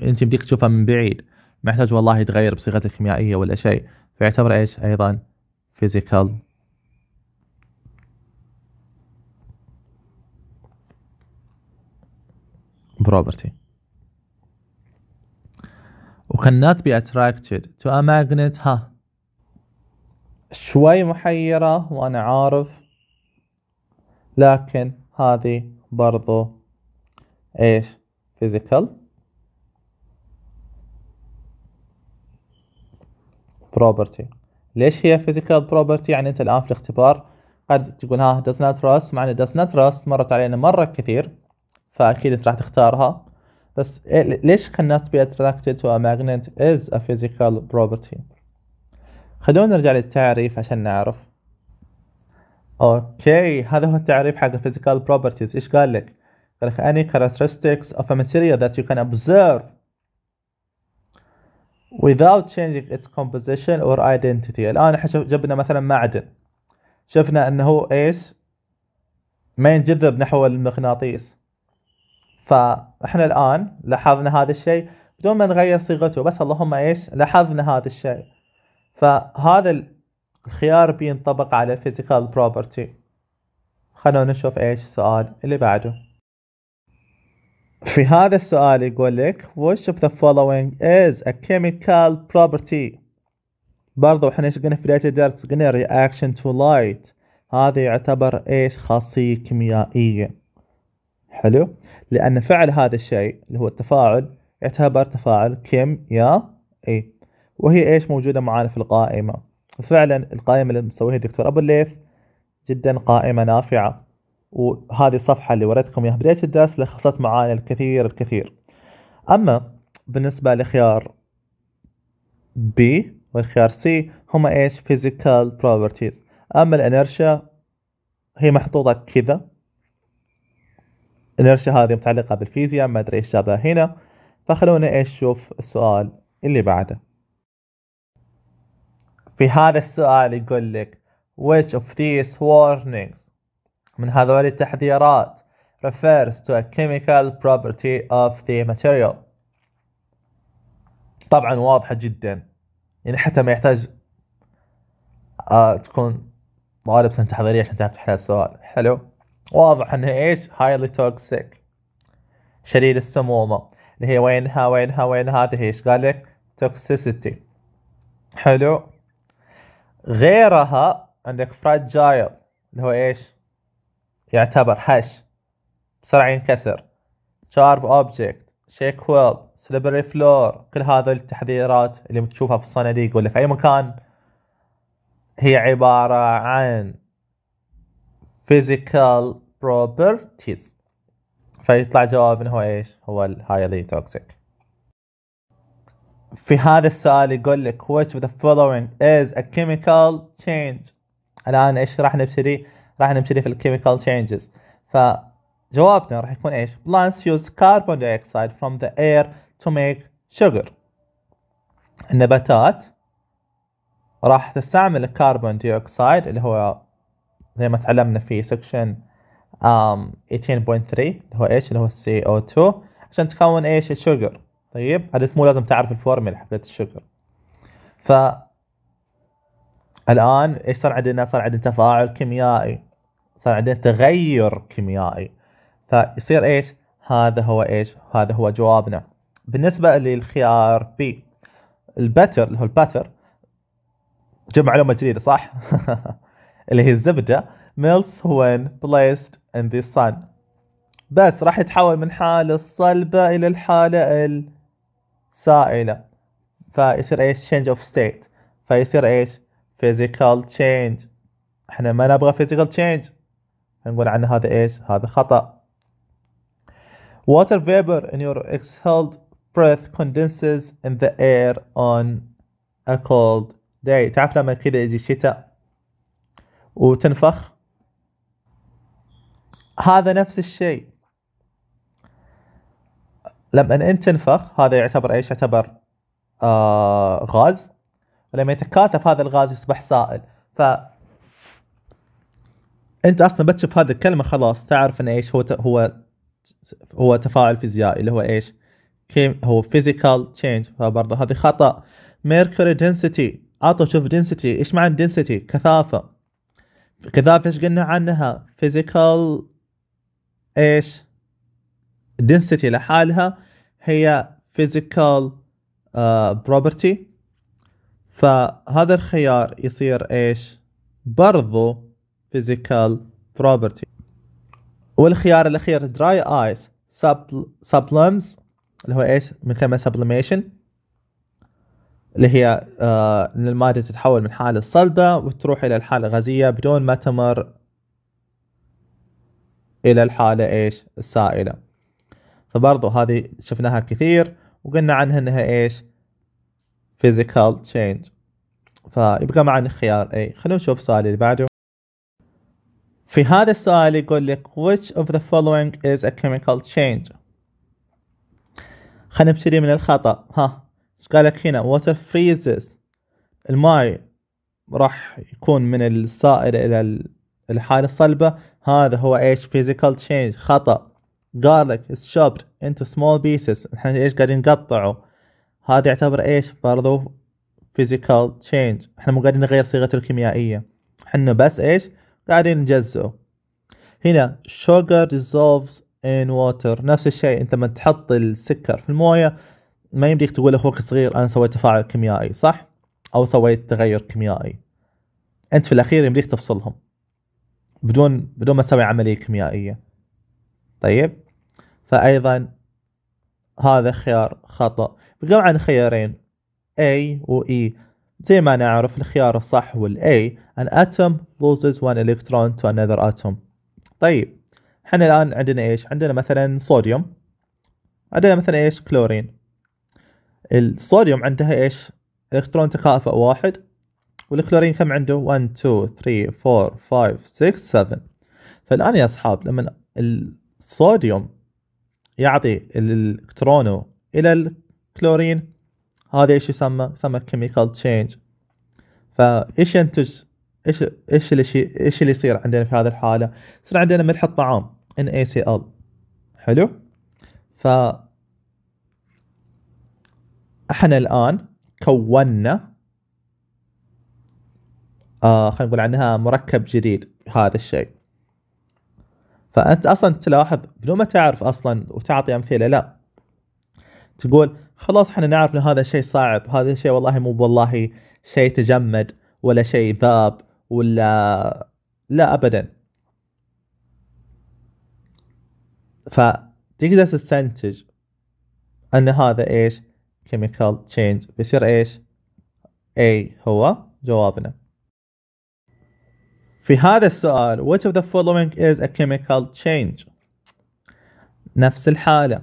انت بديك تشوفه من بعيد ما يحتاج والله يتغير بصيغته الكيميائيه ولا شيء فيعتبر ايش ايضا physical property وcannot be attracted to a magnet ها شوي محيرة وأنا عارف لكن هذه برضو إيش physical property ليش هي physical property يعني أنت الآن في الاختبار قد تقول ها does not rust معنى does not rust مرت علينا مرة كثير فأكيد أنت راح تختارها بس إيه، ليش cannot be attracted to a magnet is a physical property خلونا نرجع للتعريف عشان نعرف اوكي هذا هو التعريف حق physical properties ايش قال لك قال لك any characteristics of a material that you can observe without changing its composition or identity الان احنا جبنا مثلا معدن شفنا انه ايش ما ينجذب نحو المغناطيس فاحنا الان لاحظنا هذا الشيء بدون ما نغير صيغته بس اللهم ايش لاحظنا هذا الشيء فهذا الخيار بينطبق على الفيزيكال بروبرتي خلونا نشوف ايش السؤال اللي بعده في هذا السؤال يقول لك which of the following is a chemical property برضو احنا ايش قلنا في بداية الدرس قلنا reaction to light هذا يعتبر ايش خاصية كيميائية حلو لأن فعل هذا الشيء اللي هو التفاعل يعتبر تفاعل كيميائي وهي ايش موجودة معانا في القائمة فعلا القائمة اللي مسويها الدكتور أبو الليث جدا قائمة نافعة وهذه الصفحة اللي وريتكم اياها بداية الدرس لخصت معانا الكثير الكثير أما بالنسبة لخيار ب والخيار سي هما ايش physical properties أما الانرشا هي محطوطة كذا الانرشا هذه متعلقة بالفيزياء ما أدري ايش جابها هنا فخلونا ايش نشوف السؤال اللي بعده في هذا السؤال يقول لك which of these warnings من هذول التحذيرات refers to a chemical property of the material طبعا واضحة جدا يعني حتى ما يحتاج آه تكون طالب سنة تحضيرية عشان تعرف تحل السؤال حلو واضح انها ايش highly toxic شديد السمومة اللي هي وينها وينها وين هذه ايش قال لك toxicity حلو غيرها عندك فراجايل اللي هو ايش يعتبر هش بسرعة ينكسر شارب اوبجكت شيك ويل سليبري فلور كل هذه التحذيرات اللي بتشوفها في الصناديق ولا في اي مكان هي عبارة عن physical properties فيطلع جواب انه هو ايش هو الهايلي توكسيك في هذا السؤال يقول لك which of the following is a chemical change الآن ايش راح نبتدي راح نبتدي في الكيميكال changes فجوابنا راح يكون ايش plants use carbon dioxide from the air to make sugar النباتات راح تستعمل الكربون ديوكسيد اللي هو زي ما تعلمنا في سكشن 18.3 um، اللي هو ايش اللي هو CO2 عشان تكون ايش الشجر طيب هذا مو لازم تعرف الفورميلا حقت الشكر ف الان ايش صار عندنا؟ صار عندنا تفاعل كيميائي صار عندنا تغير كيميائي فيصير ايش؟ هذا هو ايش؟ هذا هو جوابنا. بالنسبه للخيار بي البتر اللي هو البتر جمع معلومه جديده صح؟ اللي هي الزبده melts when placed in the sun بس راح يتحول من حالة الصلبة إلى الحالة سائلة فيصير ايش change of state فيصير ايش physical change احنا ما نبغى physical change نقول عنه هذا ايش هذا خطأ water vapor in your exhaled breath condenses in the air on a cold day تعرف لما كذا يجي الشتاء وتنفخ هذا نفس الشيء لما انت تنفخ هذا يعتبر ايش؟ يعتبر آه غاز ولما يتكاثف هذا الغاز يصبح سائل ف انت اصلا بتشوف هذه الكلمه خلاص تعرف ان ايش هو ت... هو هو تفاعل فيزيائي اللي هو ايش؟ كيم هو فيزيكال تشينج فبرضه هذه خطا ميركوري دنسيتي عطوا شوف دنسيتي ايش معنى دنسيتي؟ كثافه كثافه ايش قلنا عنها؟ فيزيكال ايش؟ دنسيتي لحالها هي physical آه، property فهذا الخيار يصير ايش برضو physical property والخيار الاخير dry eyes sublims اللي هو ايش من كلمه sublimation اللي هي آه ان الماده تتحول من حاله صلبه وتروح الى الحاله الغازيه بدون ما تمر الى الحاله ايش السائله فبرضه هذه شفناها كثير وقلنا عنها انها ايش physical change فيبقى معنا خيار اي خلونا نشوف السؤال اللي بعده في هذا السؤال يقول لك which of the following is a chemical change خلينا نبتدي من الخطأ ها ايش قال لك هنا water freezes الماء راح يكون من السائل الى الحالة الصلبة هذا هو ايش physical change خطأ garlic is chopped into small pieces نحن ايش قاعدين نقطعه هذا يعتبر ايش برضو physical change احنا مو قاعدين نغير صيغته الكيميائية احنا بس ايش قاعدين نجزه هنا sugar dissolves in water نفس الشيء انت لما تحط السكر في الموية ما يمديك تقول اخوك الصغير انا سويت تفاعل كيميائي صح او سويت تغير كيميائي انت في الاخير يمديك تفصلهم بدون بدون ما تسوي عملية كيميائية طيب فأيضا هذا خيار خطأ بقوا عن خيارين A و E زي ما نعرف الخيار الصح هو A an atom loses one electron to another atom طيب حنا الآن عندنا ايش عندنا مثلا صوديوم عندنا مثلا ايش كلورين الصوديوم عندها ايش الكترون تكافئ واحد والكلورين كم عنده 1 2 3 4 5 6 7 فالآن يا أصحاب لما الصوديوم يعطي الالكترونو الى الكلورين هذا ايش يسمى يسمى كيميكال تشينج فايش ينتج ايش ايش اللي ايش اللي يصير عندنا في هذه الحاله يصير عندنا ملح الطعام NaCl حلو ف احنا الان كونا آه خلينا نقول عنها مركب جديد هذا الشيء فانت اصلا تلاحظ بدون ما تعرف اصلا وتعطي امثله لا تقول خلاص احنا نعرف ان هذا شيء صعب هذا شيء والله مو والله شيء تجمد ولا شيء ذاب ولا لا ابدا فتقدر تستنتج ان هذا ايش كيميكال تشينج بيصير ايش A هو جوابنا في هذا السؤال which of the following is a chemical change نفس الحالة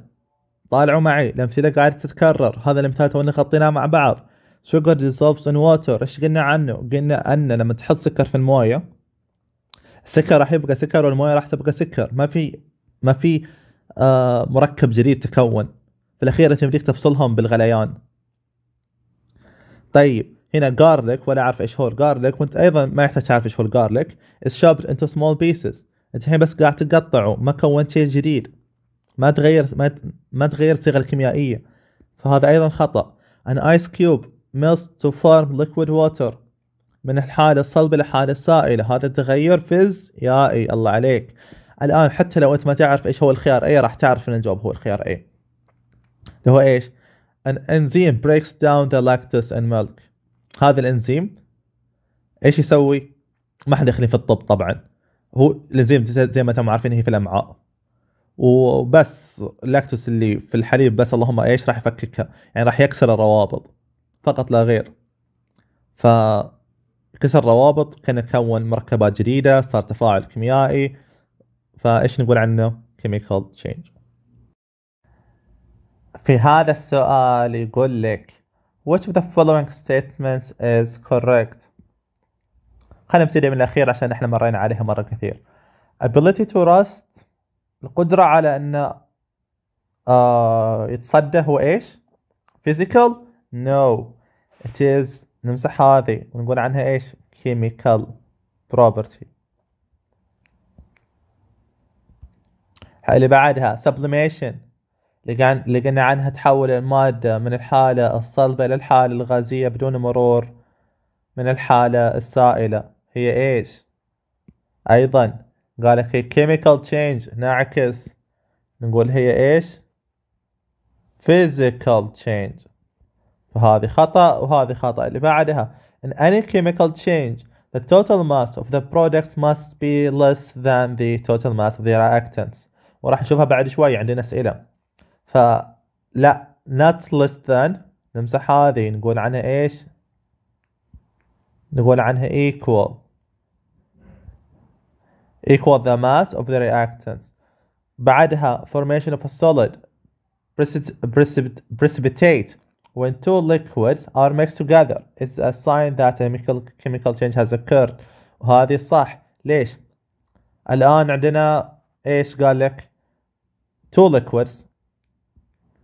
طالعوا معي الأمثلة قاعدة تتكرر هذا المثال تونا خطيناه مع بعض sugar dissolves in water ايش قلنا عنه قلنا أن لما تحط سكر في الموية السكر راح يبقى سكر والموية راح تبقى سكر ما في ما في آه مركب جديد تكون في الأخير تمديك تفصلهم بالغليان طيب هنا جارليك ولا عارف ايش هو الجارليك وانت ايضا ما يحتاج تعرف ايش هو الجارليك شوبت انتو سمول بيسز انت الحين بس قاعد تقطعه ما كونت شيء جديد ما تغير ما, ما تغير الصيغه الكيميائيه فهذا ايضا خطا an ice cube melts to form liquid water من الحالة الصلبة لحالة السائلة هذا تغير فيزيائي الله عليك الآن حتى لو أنت ما تعرف إيش هو الخيار A راح تعرف أن الجواب هو الخيار A اللي هو إيش an enzyme breaks down the lactose in milk هذا الانزيم ايش يسوي؟ ما حد داخلين في الطب طبعا هو الانزيم زي ما انتم عارفين هي في الامعاء وبس اللاكتوس اللي في الحليب بس اللهم ايش راح يفككها يعني راح يكسر الروابط فقط لا غير ف كسر روابط كان يكون مركبات جديدة صار تفاعل كيميائي فايش نقول عنه chemical change في هذا السؤال يقول لك Which of the following statements is correct? خلينا نبتدي من الأخير عشان احنا مرينا عليها مرة كثير. Ability to rust القدرة على أن uh, يتصدى هو إيش؟ Physical؟ No. It is نمسح هذه ونقول عنها إيش؟ Chemical property. اللي بعدها sublimation لقينا عنها تحول المادة من الحالة الصلبة إلى الحالة الغازية بدون مرور من الحالة السائلة هي إيش؟ أيضا قال لك هي chemical change نعكس نقول هي إيش؟ physical change فهذه خطأ وهذه خطأ اللي بعدها in any chemical change the total mass of the products must be less than the total mass of the reactants وراح نشوفها بعد شوي عندنا أسئلة فلا not less than نمسح هذه نقول عنها ايش نقول عنها equal equal the mass of the reactants بعدها formation of a solid precipitate when two liquids are mixed together it's a sign that a chemical, chemical change has occurred وهذه صح ليش الآن عندنا ايش قال لك two liquids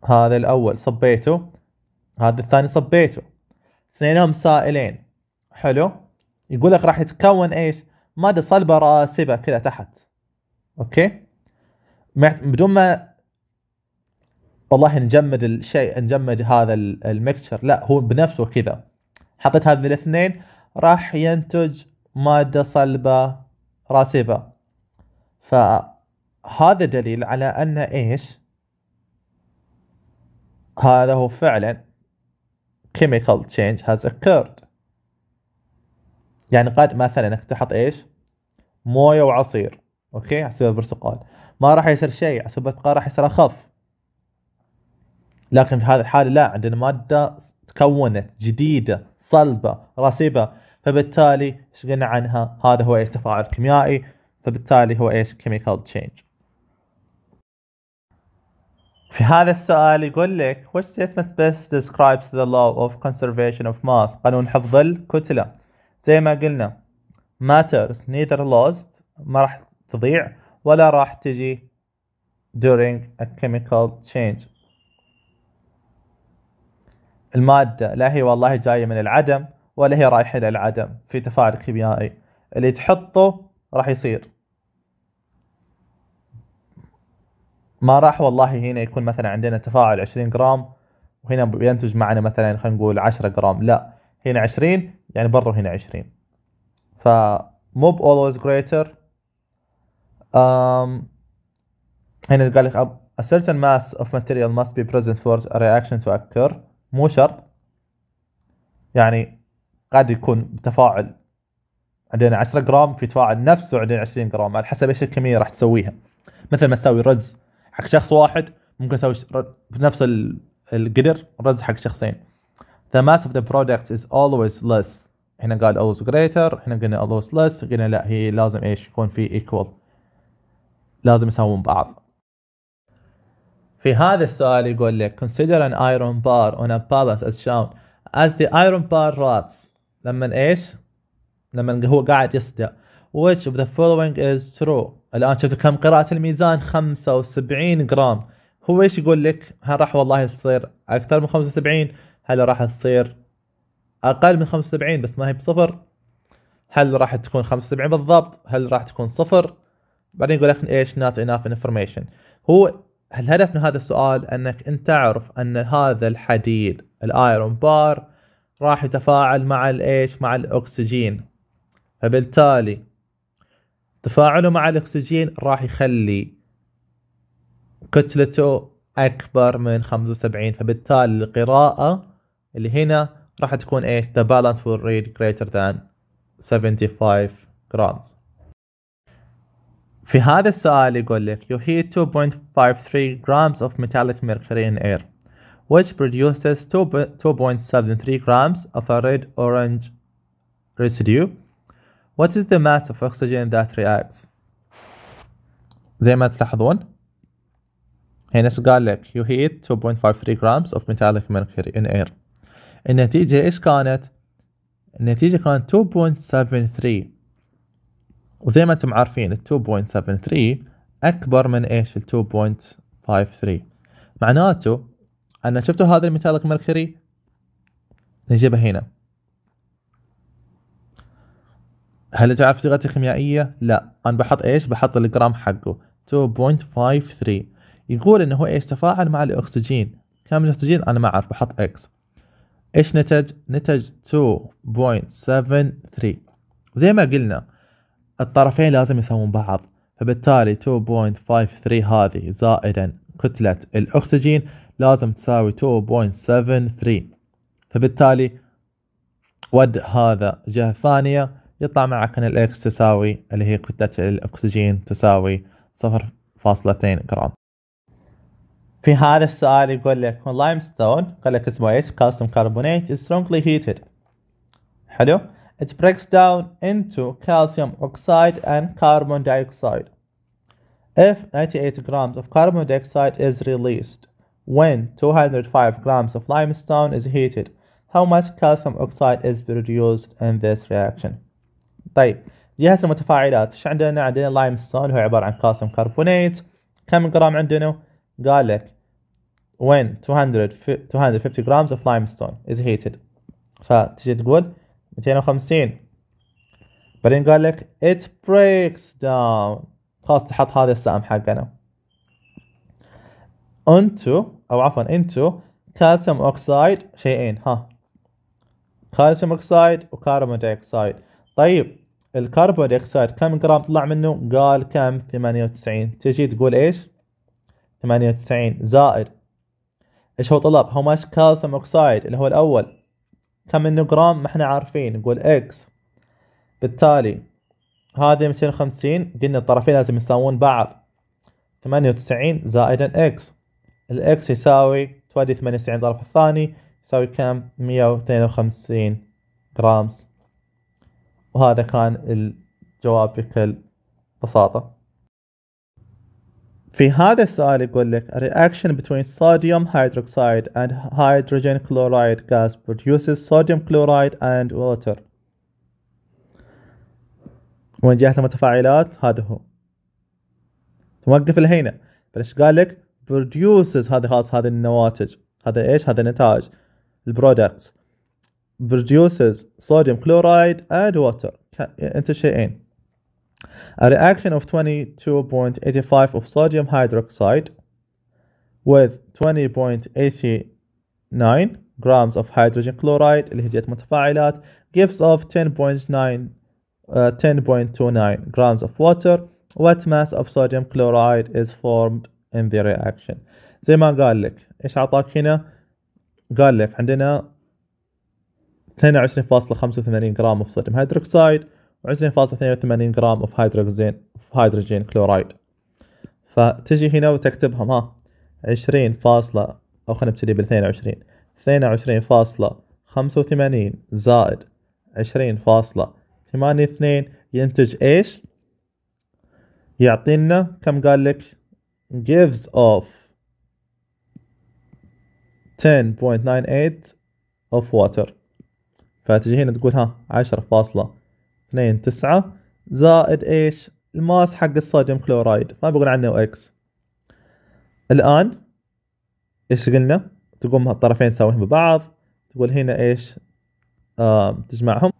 هذا الاول صبيته هذا الثاني صبيته اثنينهم سائلين حلو يقول لك راح يتكون ايش ماده صلبه راسبه كذا تحت اوكي بدون ما والله نجمد الشيء نجمد هذا الميكشر لا هو بنفسه كذا حطيت هذه الاثنين راح ينتج ماده صلبه راسبه فهذا دليل على ان ايش هذا هو فعلا chemical change has occurred يعني قد مثلا تحط ايش مويه وعصير اوكي عصير برتقال ما راح يصير شيء عصير برتقال راح يصير اخف لكن في هذه الحاله لا عندنا ماده تكونت جديده صلبه رسبه فبالتالي ايش قلنا عنها هذا هو ايش تفاعل كيميائي فبالتالي هو ايش chemical change في هذا السؤال يقول لك which statement best describes the law of conservation of mass قانون حفظ الكتلة زي ما قلنا matters neither lost ما راح تضيع ولا راح تجي during a chemical change المادة لا هي والله جاية من العدم ولا هي رايحة إلى العدم في تفاعل كيميائي اللي تحطه راح يصير ما راح والله هنا يكون مثلا عندنا تفاعل 20 جرام وهنا بينتج معنا مثلا خلينا نقول 10 جرام لا هنا 20 يعني برضه هنا 20 ف موب always greater um, هنا قال لك a certain mass of material must be present for a reaction to occur مو شرط يعني قد يكون تفاعل عندنا 10 جرام في تفاعل نفسه عندنا 20 جرام على حسب ايش الكميه راح تسويها مثل ما تساوي رز حق شخص واحد ممكن اسوي بنفس القدر رز حق شخصين the mass of the product is always less هنا قال always greater هنا قلنا always less قلنا لا هي لازم ايش يكون في equal لازم يساوون بعض في هذا السؤال يقول لك consider an iron bar on a palace as shown as the iron bar rots لما ايش لما هو قاعد يصدع which of the following is true الان شفتوا كم قراءة الميزان 75 جرام هو ايش يقول لك هل راح والله تصير اكثر من 75 هل راح تصير اقل من 75 بس ما هي بصفر هل راح تكون 75 بالضبط هل راح تكون صفر بعدين يقول لك ايش not enough information هو الهدف من هذا السؤال انك انت تعرف ان هذا الحديد الايرون بار راح يتفاعل مع الايش مع الاكسجين فبالتالي تفاعله مع الاكسجين راح يخلي كتلته اكبر من 75 فبالتالي القراءة اللي هنا راح تكون ايش the balance will read greater than 75 grams في هذا السؤال يقول لك you heat 2.53 grams of metallic mercury in air which produces 2.73 grams of a red orange residue What is the mass of oxygen that reacts? زي ما تلاحظون هنا قال لك you heat 2.53 grams of metallic mercury in air النتيجة ايش كانت؟ النتيجة كانت 2.73 وزي ما انتم عارفين ال 2.73 اكبر من ايش ال 2.53 معناته انا شفتوا هذا الميتاليك ميركوري نجيبه هنا هل تعرف صيغته الكيميائيه؟ لا، انا بحط ايش؟ بحط الجرام حقه 2.53 يقول انه هو ايش تفاعل مع الاكسجين، كم الاكسجين؟ انا ما اعرف بحط اكس. ايش نتج؟ نتج 2.73 زي ما قلنا الطرفين لازم يساوون بعض فبالتالي 2.53 هذه زائدا كتلة الأكسجين لازم تساوي 2.73 فبالتالي ود هذا جهة ثانية يطلع معك ان الاكس تساوي اللي هي كتلة الاكسجين تساوي صفر فاصلة اثنين جرام في هذا السؤال يقول لك لايم ستون قال لك اسمه ايش calcium carbonate is strongly heated حلو it breaks down into calcium oxide and carbon dioxide if 98 grams of carbon dioxide is released when 205 grams of limestone is heated how much calcium oxide is produced in this reaction طيب جهاز المتفاعلات ايش عندنا؟ عندنا لايم ستون هو عبارة عن كالسيوم كربونيت كم جرام عندنا؟ قال لك when 200 250 grams of limestone is heated فتجي تقول 250 بعدين قال لك it breaks down خلاص تحط هذا السهم حقنا انتو او عفوا انتو كالسيوم اوكسايد شيئين ها كالسيوم اوكسايد وكربون دايكسايد طيب الكربون دايوكسيد كم جرام طلع منه؟ قال كم؟ 98 تجي تقول ايش؟ 98 زائد ايش هو طلب؟ هو ماش كالسيوم اوكسايد اللي هو الاول كم منه جرام؟ ما احنا عارفين نقول اكس بالتالي هذه 250 قلنا الطرفين لازم يساوون بعض 98 زائدا اكس الاكس يساوي تودي 98 طرف الثاني يساوي كم؟ 152 جرامز وهذا كان الجواب بكل بساطة في هذا السؤال يقول لك a reaction between sodium hydroxide and hydrogen chloride gas produces sodium chloride and water وين جهة المتفاعلات هذا هو توقف الهينة فليش قال لك produces هذا خاص هذه النواتج هذا ايش هذا النتائج البرودكتس produces sodium chloride and water into شيئين a reaction of 22.85 of sodium hydroxide with 20.89 grams of hydrogen chloride gives off 10.9 uh, 10.29 grams of water What mass of sodium chloride is formed in the reaction زي ما قال لك ايش اعطاك هنا قال لك عندنا 22.85 جرام اوف صوديوم هيدروكسيد و20.82 جرام اوف هيدروجين اوف هيدروجين كلورايد فتجي هنا وتكتبهم ها 20 فاصلة أو خلينا نبتدي بال 22 22 فاصلة 85 زائد 20 فاصلة 82 ينتج إيش؟ يعطينا كم قال لك؟ gives off 10.98 of water فتجي هنا تقول ها عشرة فاصلة اثنين تسعة زائد ايش الماس حق الصوديوم كلورايد ما بقول عنه اكس الان ايش قلنا تقوم الطرفين تساويهم ببعض تقول هنا ايش آه تجمعهم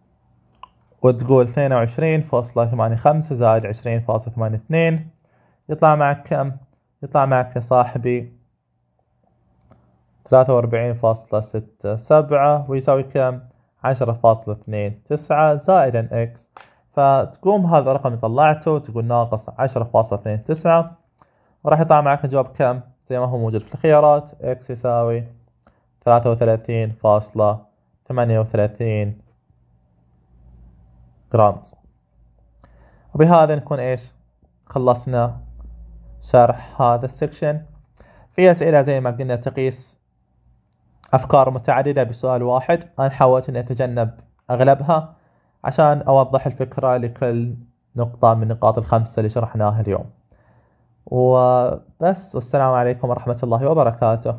وتقول اثنين وعشرين فاصلة ثمانية خمسة زائد عشرين فاصلة ثمانية اثنين يطلع معك كم يطلع معك يا صاحبي ثلاثة وأربعين فاصلة ستة سبعة ويساوي كم 10.29 زائدا إكس فتقوم هذا الرقم اللي طلعته تقول ناقص 10.29 وراح يطلع معك الجواب كم زي ما هو موجود في الخيارات إكس يساوي 33.38 جرامز وبهذا نكون إيش خلصنا شرح هذا السكشن في أسئلة زي ما قلنا تقيس أفكار متعددة بسؤال واحد أنا حاولت أني أتجنب أغلبها عشان أوضح الفكرة لكل نقطة من النقاط الخمسة اللي شرحناها اليوم وبس والسلام عليكم ورحمة الله وبركاته